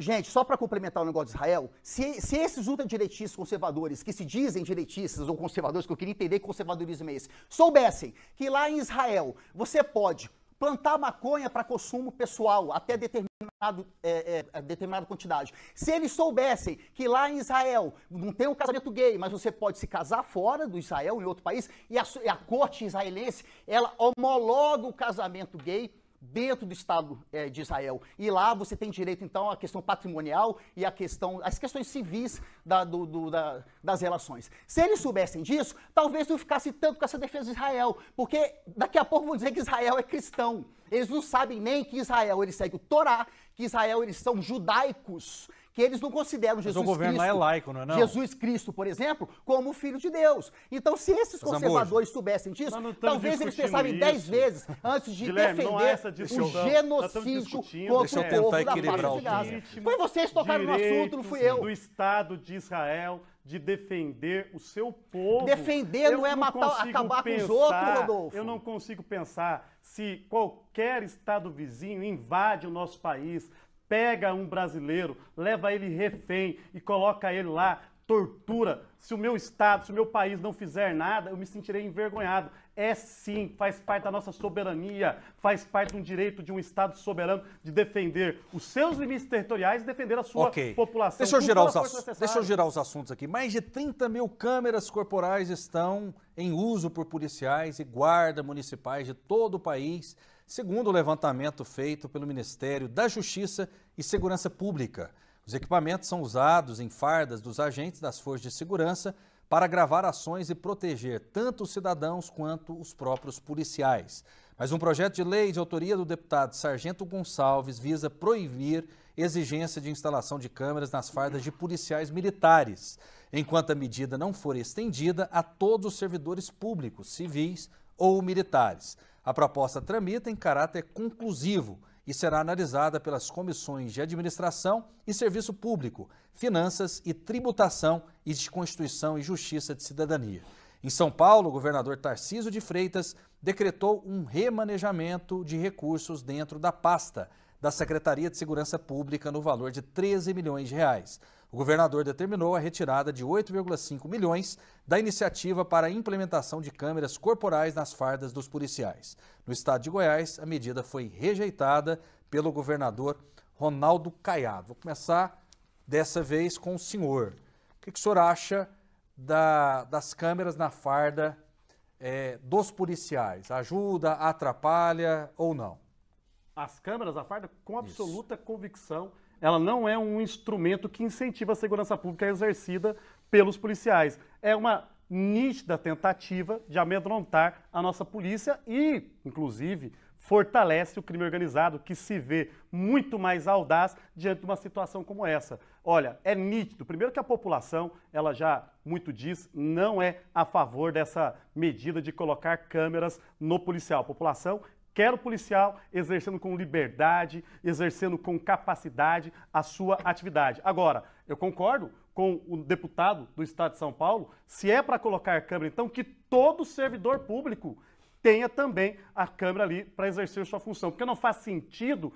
Gente, só para complementar o negócio de Israel, se, se esses ultradireitistas conservadores, que se dizem direitistas ou conservadores, que eu queria entender que conservadorismo é esse, soubessem que lá em Israel você pode plantar maconha para consumo pessoal até determinado, é, é, é, determinada quantidade. Se eles soubessem que lá em Israel não tem um casamento gay, mas você pode se casar fora do Israel, em outro país, e a, a corte israelense, ela homologa o casamento gay dentro do Estado é, de Israel. E lá você tem direito, então, à questão patrimonial e à questão, às questões civis da, do, do, da, das relações. Se eles soubessem disso, talvez não ficasse tanto com essa defesa de Israel, porque daqui a pouco vão dizer que Israel é cristão. Eles não sabem nem que Israel ele segue o Torá, que Israel eles são judaicos que eles não consideram Jesus o governo é Cristo, é laico, não é não? Jesus Cristo, por exemplo, como filho de Deus. Então, se esses conservadores soubessem disso, talvez eles pensassem dez vezes antes de Guilherme, é defender é o genocídio contra o povo da faixa de Gaza. Foi vocês tocaram no assunto, não fui eu. do Estado de Israel de defender o seu povo. Defender não, não é matar, acabar pensar, com os outros, Rodolfo. Eu não consigo pensar se qualquer estado vizinho invade o nosso país, pega um brasileiro, leva ele refém e coloca ele lá, tortura. Se o meu Estado, se o meu país não fizer nada, eu me sentirei envergonhado. É sim, faz parte da nossa soberania, faz parte de um direito de um Estado soberano de defender os seus limites territoriais e defender a sua okay. população. Deixa eu, girar os Deixa eu girar os assuntos aqui. Mais de 30 mil câmeras corporais estão em uso por policiais e guarda municipais de todo o país Segundo o levantamento feito pelo Ministério da Justiça e Segurança Pública, os equipamentos são usados em fardas dos agentes das forças de segurança para gravar ações e proteger tanto os cidadãos quanto os próprios policiais. Mas um projeto de lei de autoria do deputado Sargento Gonçalves visa proibir exigência de instalação de câmeras nas fardas de policiais militares, enquanto a medida não for estendida a todos os servidores públicos, civis ou militares. A proposta tramita em caráter conclusivo e será analisada pelas comissões de Administração e Serviço Público, Finanças e Tributação e de Constituição e Justiça de Cidadania. Em São Paulo, o governador Tarciso de Freitas decretou um remanejamento de recursos dentro da pasta da Secretaria de Segurança Pública no valor de 13 milhões de reais. O governador determinou a retirada de 8,5 milhões da iniciativa para a implementação de câmeras corporais nas fardas dos policiais. No estado de Goiás, a medida foi rejeitada pelo governador Ronaldo Caiado. Vou começar dessa vez com o senhor. O que, o senhor acha da, das câmeras na farda é, dos policiais? Ajuda, atrapalha ou não? As câmeras na farda, com absoluta Isso. convicção, ela não é um instrumento que incentiva a segurança pública exercida pelos policiais. É uma nítida tentativa de amedrontar a nossa polícia e, inclusive, fortalece o crime organizado que se vê muito mais audaz diante de uma situação como essa. Olha, é nítido. Primeiro que a população, ela já muito diz, não é a favor dessa medida de colocar câmeras no policial. A população Quero policial exercendo com liberdade, exercendo com capacidade a sua atividade. Agora, eu concordo com o deputado do Estado de São Paulo, se é para colocar câmera, então que todo servidor público tenha também a câmera ali para exercer sua função, porque não faz sentido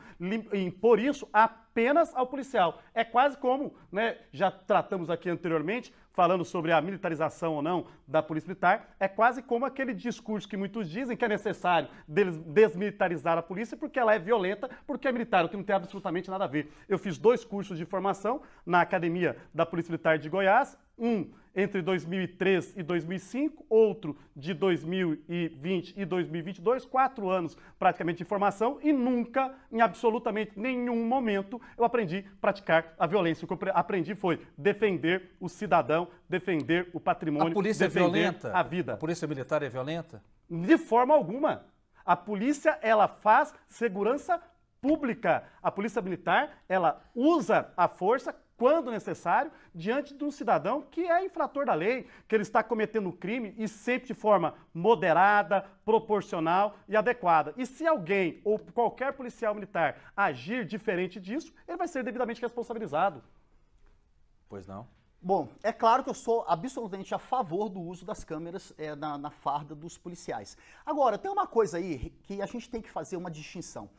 impor isso a apenas ao policial. É quase como, né, já tratamos aqui anteriormente, falando sobre a militarização ou não da Polícia Militar, é quase como aquele discurso que muitos dizem que é necessário desmilitarizar a polícia porque ela é violenta, porque é militar, o que não tem absolutamente nada a ver. Eu fiz dois cursos de formação na Academia da Polícia Militar de Goiás, um entre 2003 e 2005, outro de 2020 e 2022, quatro anos praticamente de formação e nunca, em absolutamente nenhum momento, eu aprendi a praticar a violência. O que eu aprendi foi defender o cidadão, defender o patrimônio, a polícia é defender é violenta. a vida. A polícia militar é violenta? De forma alguma. A polícia, ela faz segurança pública. A polícia militar, ela usa a força quando necessário, diante de um cidadão que é infrator da lei, que ele está cometendo crime e sempre de forma moderada, proporcional e adequada. E se alguém ou qualquer policial militar agir diferente disso, ele vai ser devidamente responsabilizado. Pois não. Bom, é claro que eu sou absolutamente a favor do uso das câmeras é, na, na farda dos policiais. Agora, tem uma coisa aí que a gente tem que fazer uma distinção.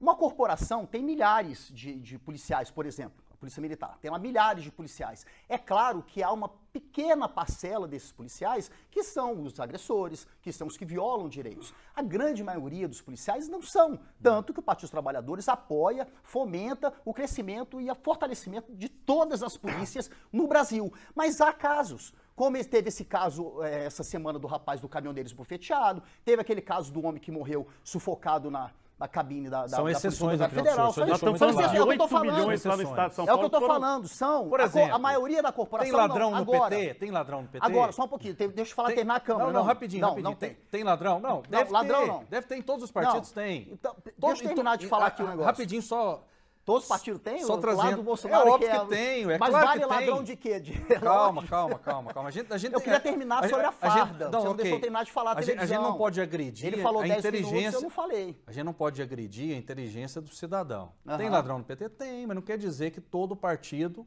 Uma corporação tem milhares de, de policiais, por exemplo. Polícia Militar. Tem milhares de policiais. É claro que há uma pequena parcela desses policiais que são os agressores, que são os que violam direitos. A grande maioria dos policiais não são, tanto que o Partido dos Trabalhadores apoia, fomenta o crescimento e o fortalecimento de todas as polícias no Brasil. Mas há casos. Como teve esse caso eh, essa semana do rapaz do caminhão deles bufeteado, teve aquele caso do homem que morreu sufocado na, da cabine da, da São da exceções da Federal. São exceções. de 8 milhões lá no estado de São Paulo. É o que eu estou falando. São, por exemplo, a, maioria da corporação. Tem ladrão não, no PT? Tem ladrão no PT? Agora, só um pouquinho. Tem, deixa eu falar, tem, terminar a Câmara. Não, não, não, rapidinho, não, rapidinho. Não tem. tem ladrão? Não, não deve ladrão ter, não. Deve ter em todos os partidos, tem. Então, deixa eu terminar de falar aqui o negócio. Rapidinho, só Todos os partidos têm? Só o trazendo. lado do Bolsonaro é óbvio que, é... que tenho, é Mas claro vale que ladrão tem. de quê? De... [laughs] Calma, calma, calma, calma. A gente, a gente, eu queria terminar a, sobre a farda. gente, não, você okay. não deixou terminar de falar a, a gente, a gente não pode agredir Ele falou a inteligência. Minutos, eu não falei. A gente não pode agredir a inteligência do cidadão. Uhum. Tem ladrão no PT? Tem, mas não quer dizer que todo partido...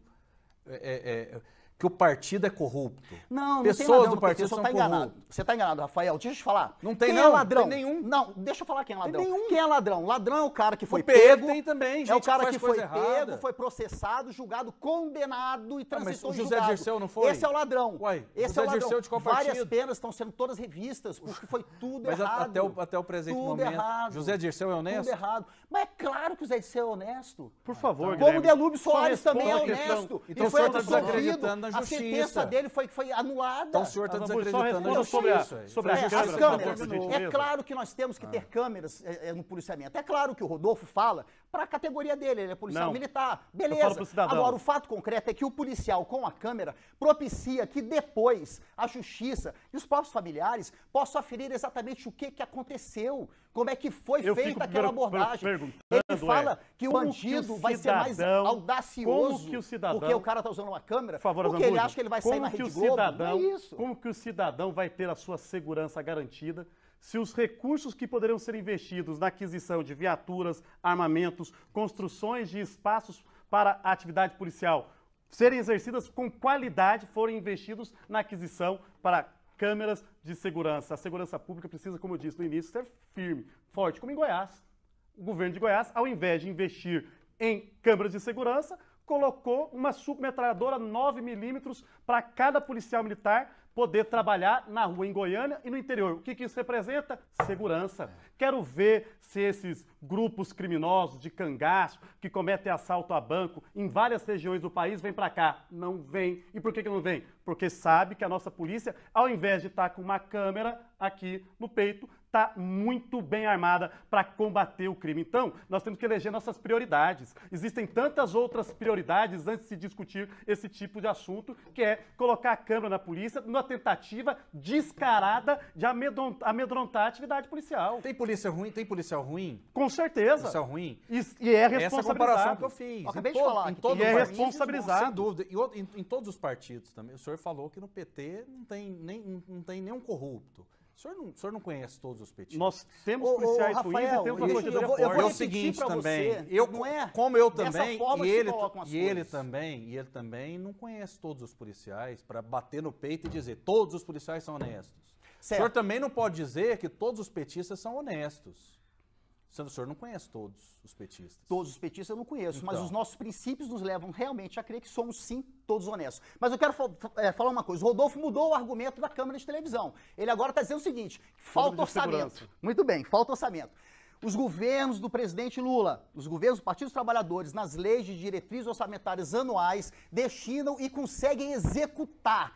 É, é, é que o partido é corrupto. Não, não Pessoas tem ladrão do partido são tá enganado. Corruptos. Você está enganado, Rafael. Deixa eu te falar. Não tem quem é não. É ladrão? Tem nenhum. Não, deixa eu falar quem é ladrão. Tem nenhum. Quem é ladrão? Ladrão é o cara que foi o pego. tem também, é gente, É o cara que, que foi pego, foi processado, julgado, condenado e ah, transitou não, mas o José julgado. Dirceu não foi? Esse é o ladrão. Uai, Esse José é o ladrão. de qual Várias penas estão sendo todas revistas, porque foi tudo mas errado. Mas até o, até o presente tudo momento, errado. José Dirceu é honesto? Tudo errado. Mas é claro que o Zé de é honesto. Por favor, Como o Delúbio Soares também é honesto. Então, foi tá absolvido. A sentença dele foi, foi anulada. Então o senhor está desacreditando justiça. Sobre, a, sobre é, as câmeras. É claro que nós temos que ter ah. câmeras eh, eh, no policiamento. É claro que o Rodolfo fala para a categoria dele. Ele é policial não. militar. Beleza. Agora, o fato concreto é que o policial com a câmera propicia que depois a justiça e os próprios familiares possam aferir exatamente o que, que aconteceu, como é que foi Eu feita aquela abordagem. Ele é, fala é, que o bandido que o vai cidadão, ser mais audacioso que o cidadão, porque o cara está usando uma câmera, favor, porque ele acha que ele vai sair na Rede Globo. É cidadão, é isso. Como que o cidadão vai ter a sua segurança garantida? se os recursos que poderiam ser investidos na aquisição de viaturas, armamentos, construções de espaços para a atividade policial serem exercidas com qualidade forem investidos na aquisição para câmeras de segurança. A segurança pública precisa, como eu disse no início, ser firme, forte, como em Goiás. O governo de Goiás, ao invés de investir em câmeras de segurança, colocou uma submetralhadora 9mm para cada policial militar poder trabalhar na rua em Goiânia e no interior. O que, que isso representa? Segurança. Quero ver se esses grupos criminosos de cangaço que cometem assalto a banco em várias regiões do país vêm para cá. Não vem. E por que, que não vem? Porque sabe que a nossa polícia, ao invés de estar tá com uma câmera aqui no peito, está muito bem armada para combater o crime. Então, nós temos que eleger nossas prioridades. Existem tantas outras prioridades antes de se discutir esse tipo de assunto, que é colocar a Câmara na polícia numa tentativa descarada de amedrontar a atividade policial. Tem polícia ruim? Tem policial ruim? Com certeza. Policial ruim? E, e é, é responsabilizado. Essa comparação que eu fiz. Eu acabei em de falar. Em todo e é responsabilizado. Sem dúvida. E outro, em, em todos os partidos também. O senhor falou que no PT não tem, nem, não tem nenhum corrupto. O senhor não, o senhor não conhece todos os petistas? Nós temos policiais Rafael, ruins e temos eu, vou, eu, vou é o seguinte também, você, eu, não é como eu também, e, ele, e ele também, e ele também não conhece todos os policiais para bater no peito e dizer todos os policiais são honestos. Certo. O senhor também não pode dizer que todos os petistas são honestos. Sendo o senhor não conhece todos os petistas. Todos os petistas eu não conheço, então. mas os nossos princípios nos levam realmente a crer que somos sim todos honestos. Mas eu quero fa é, falar uma coisa: o Rodolfo mudou o argumento da Câmara de Televisão. Ele agora está dizendo o seguinte: falta orçamento. Segurança. Muito bem, falta orçamento. Os governos do presidente Lula, os governos do Partido dos Trabalhadores, nas leis de diretrizes orçamentárias anuais, destinam e conseguem executar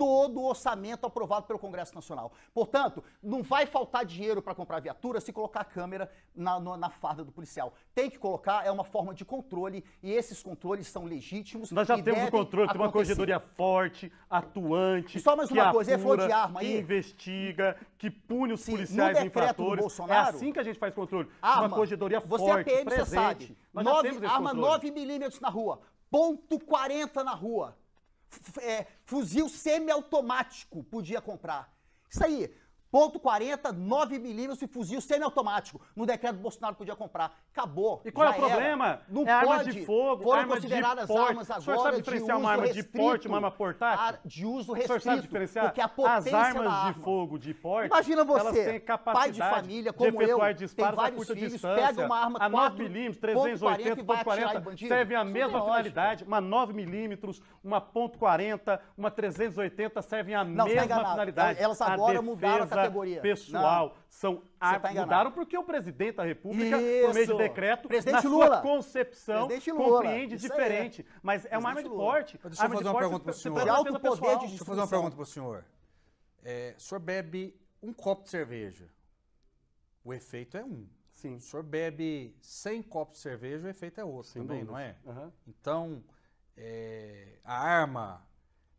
todo o orçamento aprovado pelo Congresso Nacional. Portanto, não vai faltar dinheiro para comprar viatura se colocar a câmera na, na, na, farda do policial. Tem que colocar, é uma forma de controle e esses controles são legítimos. Nós já temos o controle, acontecer. tem uma corregedoria forte, atuante. E só mais uma coisa, é apura, é de arma aí. Que investiga, que pune os Sim, policiais no infratores. É Bolsonaro, é assim que a gente faz controle. Arma, uma corregedoria forte, você é PM, presente. Você sabe. nove arma 9mm na rua, ponto 40 na rua é, fuzil semiautomático podia comprar. Isso aí, Ponto 40, 9 milímetros e fuzil semiautomático. No decreto do Bolsonaro podia comprar. Acabou. E qual é o problema? Não é pode. arma de fogo, Foram arma consideradas de armas porte. armas agora. O senhor sabe diferenciar uma arma de porte, uma arma portátil? De uso restrito. O senhor sabe diferenciar porque a potência as armas arma. de fogo de porte? Imagina você, elas têm capacidade pai de família, como de efetuar eu, disparos tem vários a curta filhos, distância. Pega uma arma 9 milímetros, 380, ponto 40, serve a é mesma é finalidade. Uma 9 milímetros, uma ponto 40, uma 380 servem a Não, tá mesma finalidade. Elas agora mudaram categoria. pessoal. Não. São a, tá mudaram porque o presidente da República, Isso. por meio de decreto, presidente na Lula. sua concepção, compreende Isso diferente. É. Mas é uma arma de porte. Deixa eu fazer uma pergunta para o senhor. poder Deixa eu fazer uma pergunta para o senhor. É, o senhor bebe um copo de cerveja. O efeito é um. Sim. O senhor bebe 100 copos de cerveja, o efeito é outro Sem também, dúvidas. não é? Uhum. Então, é, a arma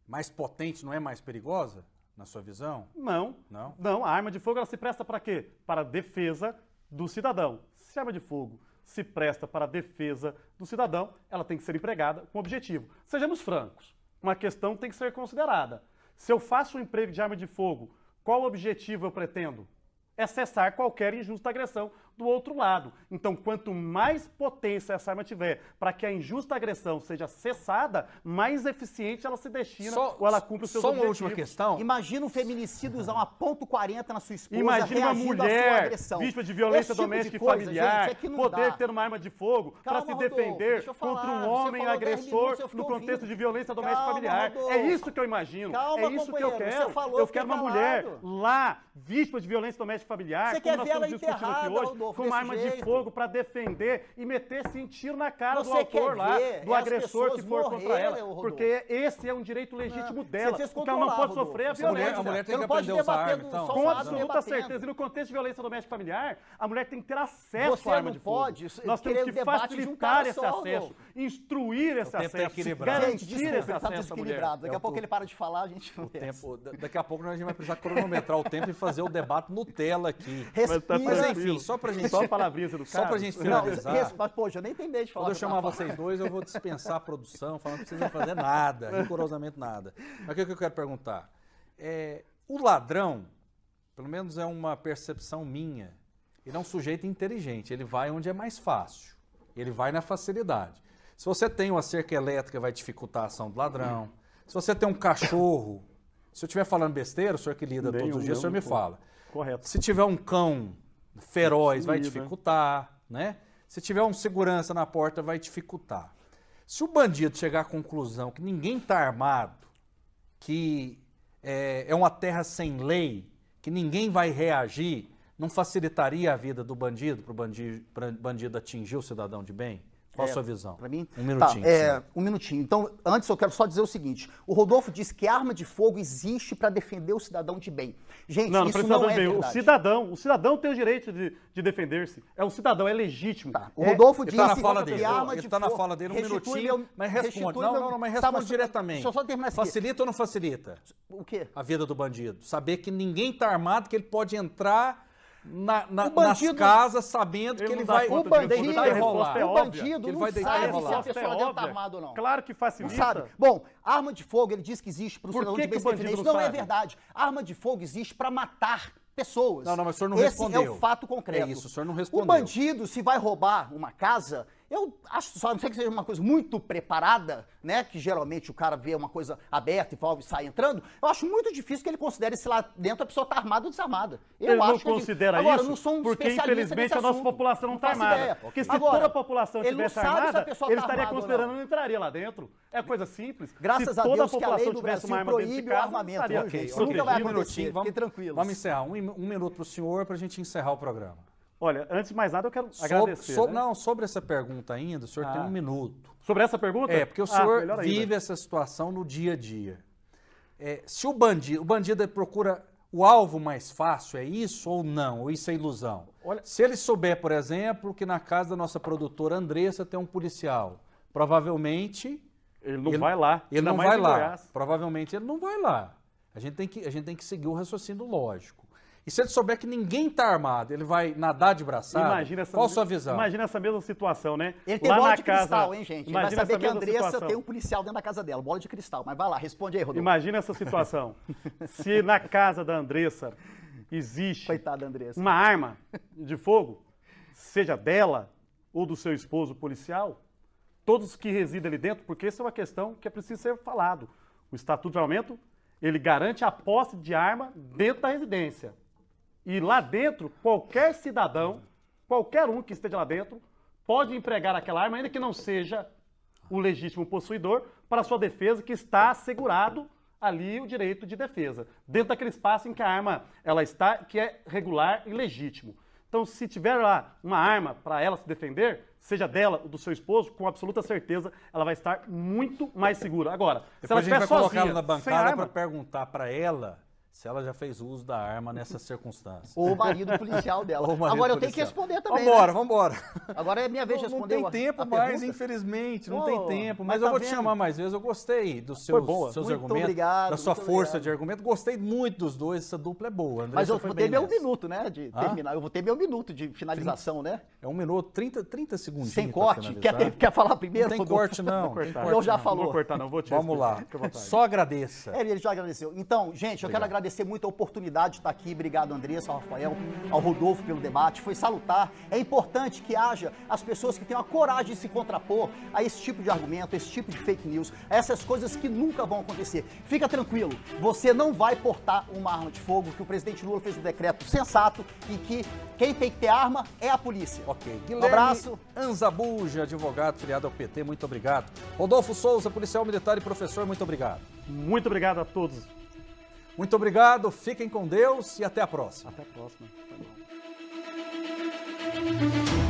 mais potente não é mais perigosa? Na sua visão? Não. Não. Não, a arma de fogo ela se presta para quê? Para defesa do cidadão. Se a arma de fogo se presta para defesa do cidadão, ela tem que ser empregada com objetivo. Sejamos francos, uma questão tem que ser considerada. Se eu faço um emprego de arma de fogo, qual objetivo eu pretendo? é cessar qualquer injusta agressão do outro lado. Então, quanto mais potência essa arma tiver para que a injusta agressão seja cessada, mais eficiente ela se destina só, ou ela cumpre o seu objetivo. Só uma última questão. Imagina um feminicídio usar uma ponto .40 na sua esposa Imagina uma mulher vítima de violência tipo doméstica de coisa, e familiar gente, é poder dá. ter uma arma de fogo para se defender contra um homem agressor minutos, no contexto ouvindo. de violência doméstica Calma, familiar. É Rodolfo. É isso que eu imagino. Calma, é isso que eu quero. Falou, eu quero uma calado. mulher lá, vítima de violência doméstica familiar, Você como quer nós estamos discutindo aqui hoje, Rodolfo, com uma arma jeito. de fogo para defender e meter-se tiro na cara Você do autor lá, do agressor que for morrer, contra ela. Rodolfo. Porque esse é um direito legítimo não. dela. Porque ela não pode sofrer a é violência. Mulher, a mulher tem que aprender a usar arma, então. Com absoluta certeza. E no contexto de violência doméstica familiar, a mulher tem que ter acesso à arma de fogo. Nós temos que facilitar esse acesso, instruir esse tá acesso, garantir esse tá acesso à mulher. Daqui a é pouco ele para de falar, a gente... tempo Daqui a pouco a gente vai precisar cronometrar o tempo e fazer o debate no tempo. [laughs] tela aqui. Tá Respira. Mas, mas enfim, só pra gente. Só a palavrinha do [laughs] cara. Só pra gente finalizar. Não, mas, poxa, eu nem medo de falar. Quando eu chamar vocês dois, eu vou dispensar a produção, falando que vocês não fazer nada, [laughs] rigorosamente nada. Mas o que, que eu quero perguntar? É, o ladrão, pelo menos é uma percepção minha, ele é um sujeito inteligente, ele vai onde é mais fácil, ele vai na facilidade. Se você tem uma cerca elétrica, vai dificultar a ação do ladrão. Se você tem um cachorro, se eu estiver falando besteira, o senhor que lida todos os dias, o senhor me fala. Correto. Se tiver um cão feroz, vai né? dificultar, né? Se tiver um segurança na porta, vai dificultar. Se o bandido chegar à conclusão que ninguém está armado, que é, é uma terra sem lei, que ninguém vai reagir, não facilitaria a vida do bandido para o bandido, bandido atingir o cidadão de bem? Qual é, a sua visão? Para mim? Um tá, minutinho. Tá, é, um minutinho. Então, antes eu quero só dizer o seguinte: o Rodolfo disse que arma de fogo existe para defender o cidadão de bem. Gente, não, não isso não é bem. O cidadão, o cidadão tem o direito de, de defender-se. É um cidadão, é legítimo. Tá. O é, Rodolfo é, disse tá na fala que dele. arma de tá fogo. Está na fala dele um minutinho, mas responde. Não, meu, não, tá, mas responde tá, mas diretamente. Deixa eu só terminar Facilita ou não facilita? O quê? A vida do bandido. Saber que ninguém está armado, que ele pode entrar na, na, bandido, nas casas sabendo que ele vai o bandido, vai enrolar. É o bandido ele não vai sabe enrolar. se a pessoa é dela tá armada ou não. Claro que facilita. Não sabe. Bom, arma de fogo, ele diz que existe para o cidadão de bem se Isso não, não é verdade. Arma de fogo existe para matar pessoas. Não, não, mas o senhor não Esse respondeu. Esse é o fato concreto. É isso, o senhor não respondeu. O bandido, se vai roubar uma casa, eu acho, só não sei que seja uma coisa muito preparada, né? Que geralmente o cara vê uma coisa aberta, envolve e sai entrando. Eu acho muito difícil que ele considere se lá dentro a pessoa está armada ou desarmada. Eu ele acho não que é considera ele... Agora, isso. Agora, não sou um porque infelizmente a nossa população não está armada. Ideia. Porque se Agora, toda a população estivesse armada, tá ele tá estaria considerando não. não entraria lá dentro. É coisa simples. Graças se a Deus a que a lei do Brasil proíbe o armamento. Estaria, okay. Isso nunca vai acontecer. Vamos, tranquilo. Vamos encerrar. Um, um minuto para o senhor para a gente encerrar o programa. Olha, antes de mais nada, eu quero sobre, agradecer. So, né? Não, sobre essa pergunta ainda, o senhor ah. tem um minuto. Sobre essa pergunta? É, porque o ah, senhor ah, vive essa situação no dia a dia. É, se o bandido, o bandido procura o alvo mais fácil, é isso ou não? Ou isso é ilusão? Olha... Se ele souber, por exemplo, que na casa da nossa produtora Andressa tem um policial, provavelmente... Ele não ele, vai lá. Ele não vai lá. Provavelmente ele não vai lá. A gente, tem que, a gente tem que seguir o raciocínio lógico. E se ele souber que ninguém está armado, ele vai nadar de braçada? Imagina essa, Qual a sua visão? Imagina essa mesma situação, né? Ele tem lá bola de casa... cristal, hein, gente? Imagina ele vai saber que a Andressa situação. tem um policial dentro da casa dela, bola de cristal. Mas vai lá, responde aí, Rodolfo. Imagina essa situação. [laughs] se na casa da Andressa existe Coitada, Andressa. uma arma de fogo, seja dela ou do seu esposo policial, todos que residem ali dentro, porque essa é uma questão que é preciso ser falado. O Estatuto de aumento ele garante a posse de arma dentro da residência. E lá dentro, qualquer cidadão, qualquer um que esteja lá dentro, pode empregar aquela arma, ainda que não seja o legítimo possuidor, para sua defesa, que está assegurado ali o direito de defesa, dentro daquele espaço em que a arma ela está, que é regular e legítimo. Então, se tiver lá uma arma para ela se defender, seja dela ou do seu esposo, com absoluta certeza ela vai estar muito mais segura. Agora, Depois se ela estiver sozinha, colocá-la na bancada para perguntar para ela se ela já fez uso da arma nessa [laughs] circunstância. Ou o marido policial dela. [laughs] Agora policial. eu tenho que responder também. Vambora, né? vambora. Agora é minha vez de responder. Não, tem tempo mais, pergunta. infelizmente, não oh, tem tempo. Mas, mas tá eu vou vendo? te chamar mais vezes. Eu gostei dos seus, seus muito argumentos, obrigado, da sua força obrigado. de argumento. Gostei muito dos dois. Essa dupla é boa. André, mas eu vou ter meu nessa. minuto, né? De terminar. Ah? Eu vou ter meu minuto de finalização, 30, né? É um minuto, 30, 30 segundos. Sem corte? Quer, quer falar primeiro? Não tem corte, não. cortar, eu já não. falou. Vou cortar, não. Vou te Vamos lá. Só agradeça. É, ele já agradeceu. Então, gente, eu Obrigado. quero agradecer muito a oportunidade de estar aqui. Obrigado, Andressa, ao Rafael, ao Rodolfo pelo debate. Foi salutar. É importante que haja as pessoas que tenham a coragem de se contrapor a esse tipo de argumento, a esse tipo de fake news, a essas coisas que nunca vão acontecer. Fica tranquilo, você não vai portar uma arma de fogo, que o presidente Lula fez um decreto sensato e que quem tem que ter arma é a polícia. Ok. Guilherme um abraço. Anzabuja, advogado filiado ao PT, muito obrigado. Rodolfo Souza, policial militar e professor, muito obrigado. Muito obrigado a todos. Muito obrigado, fiquem com Deus e até a próxima. Até a próxima. Tá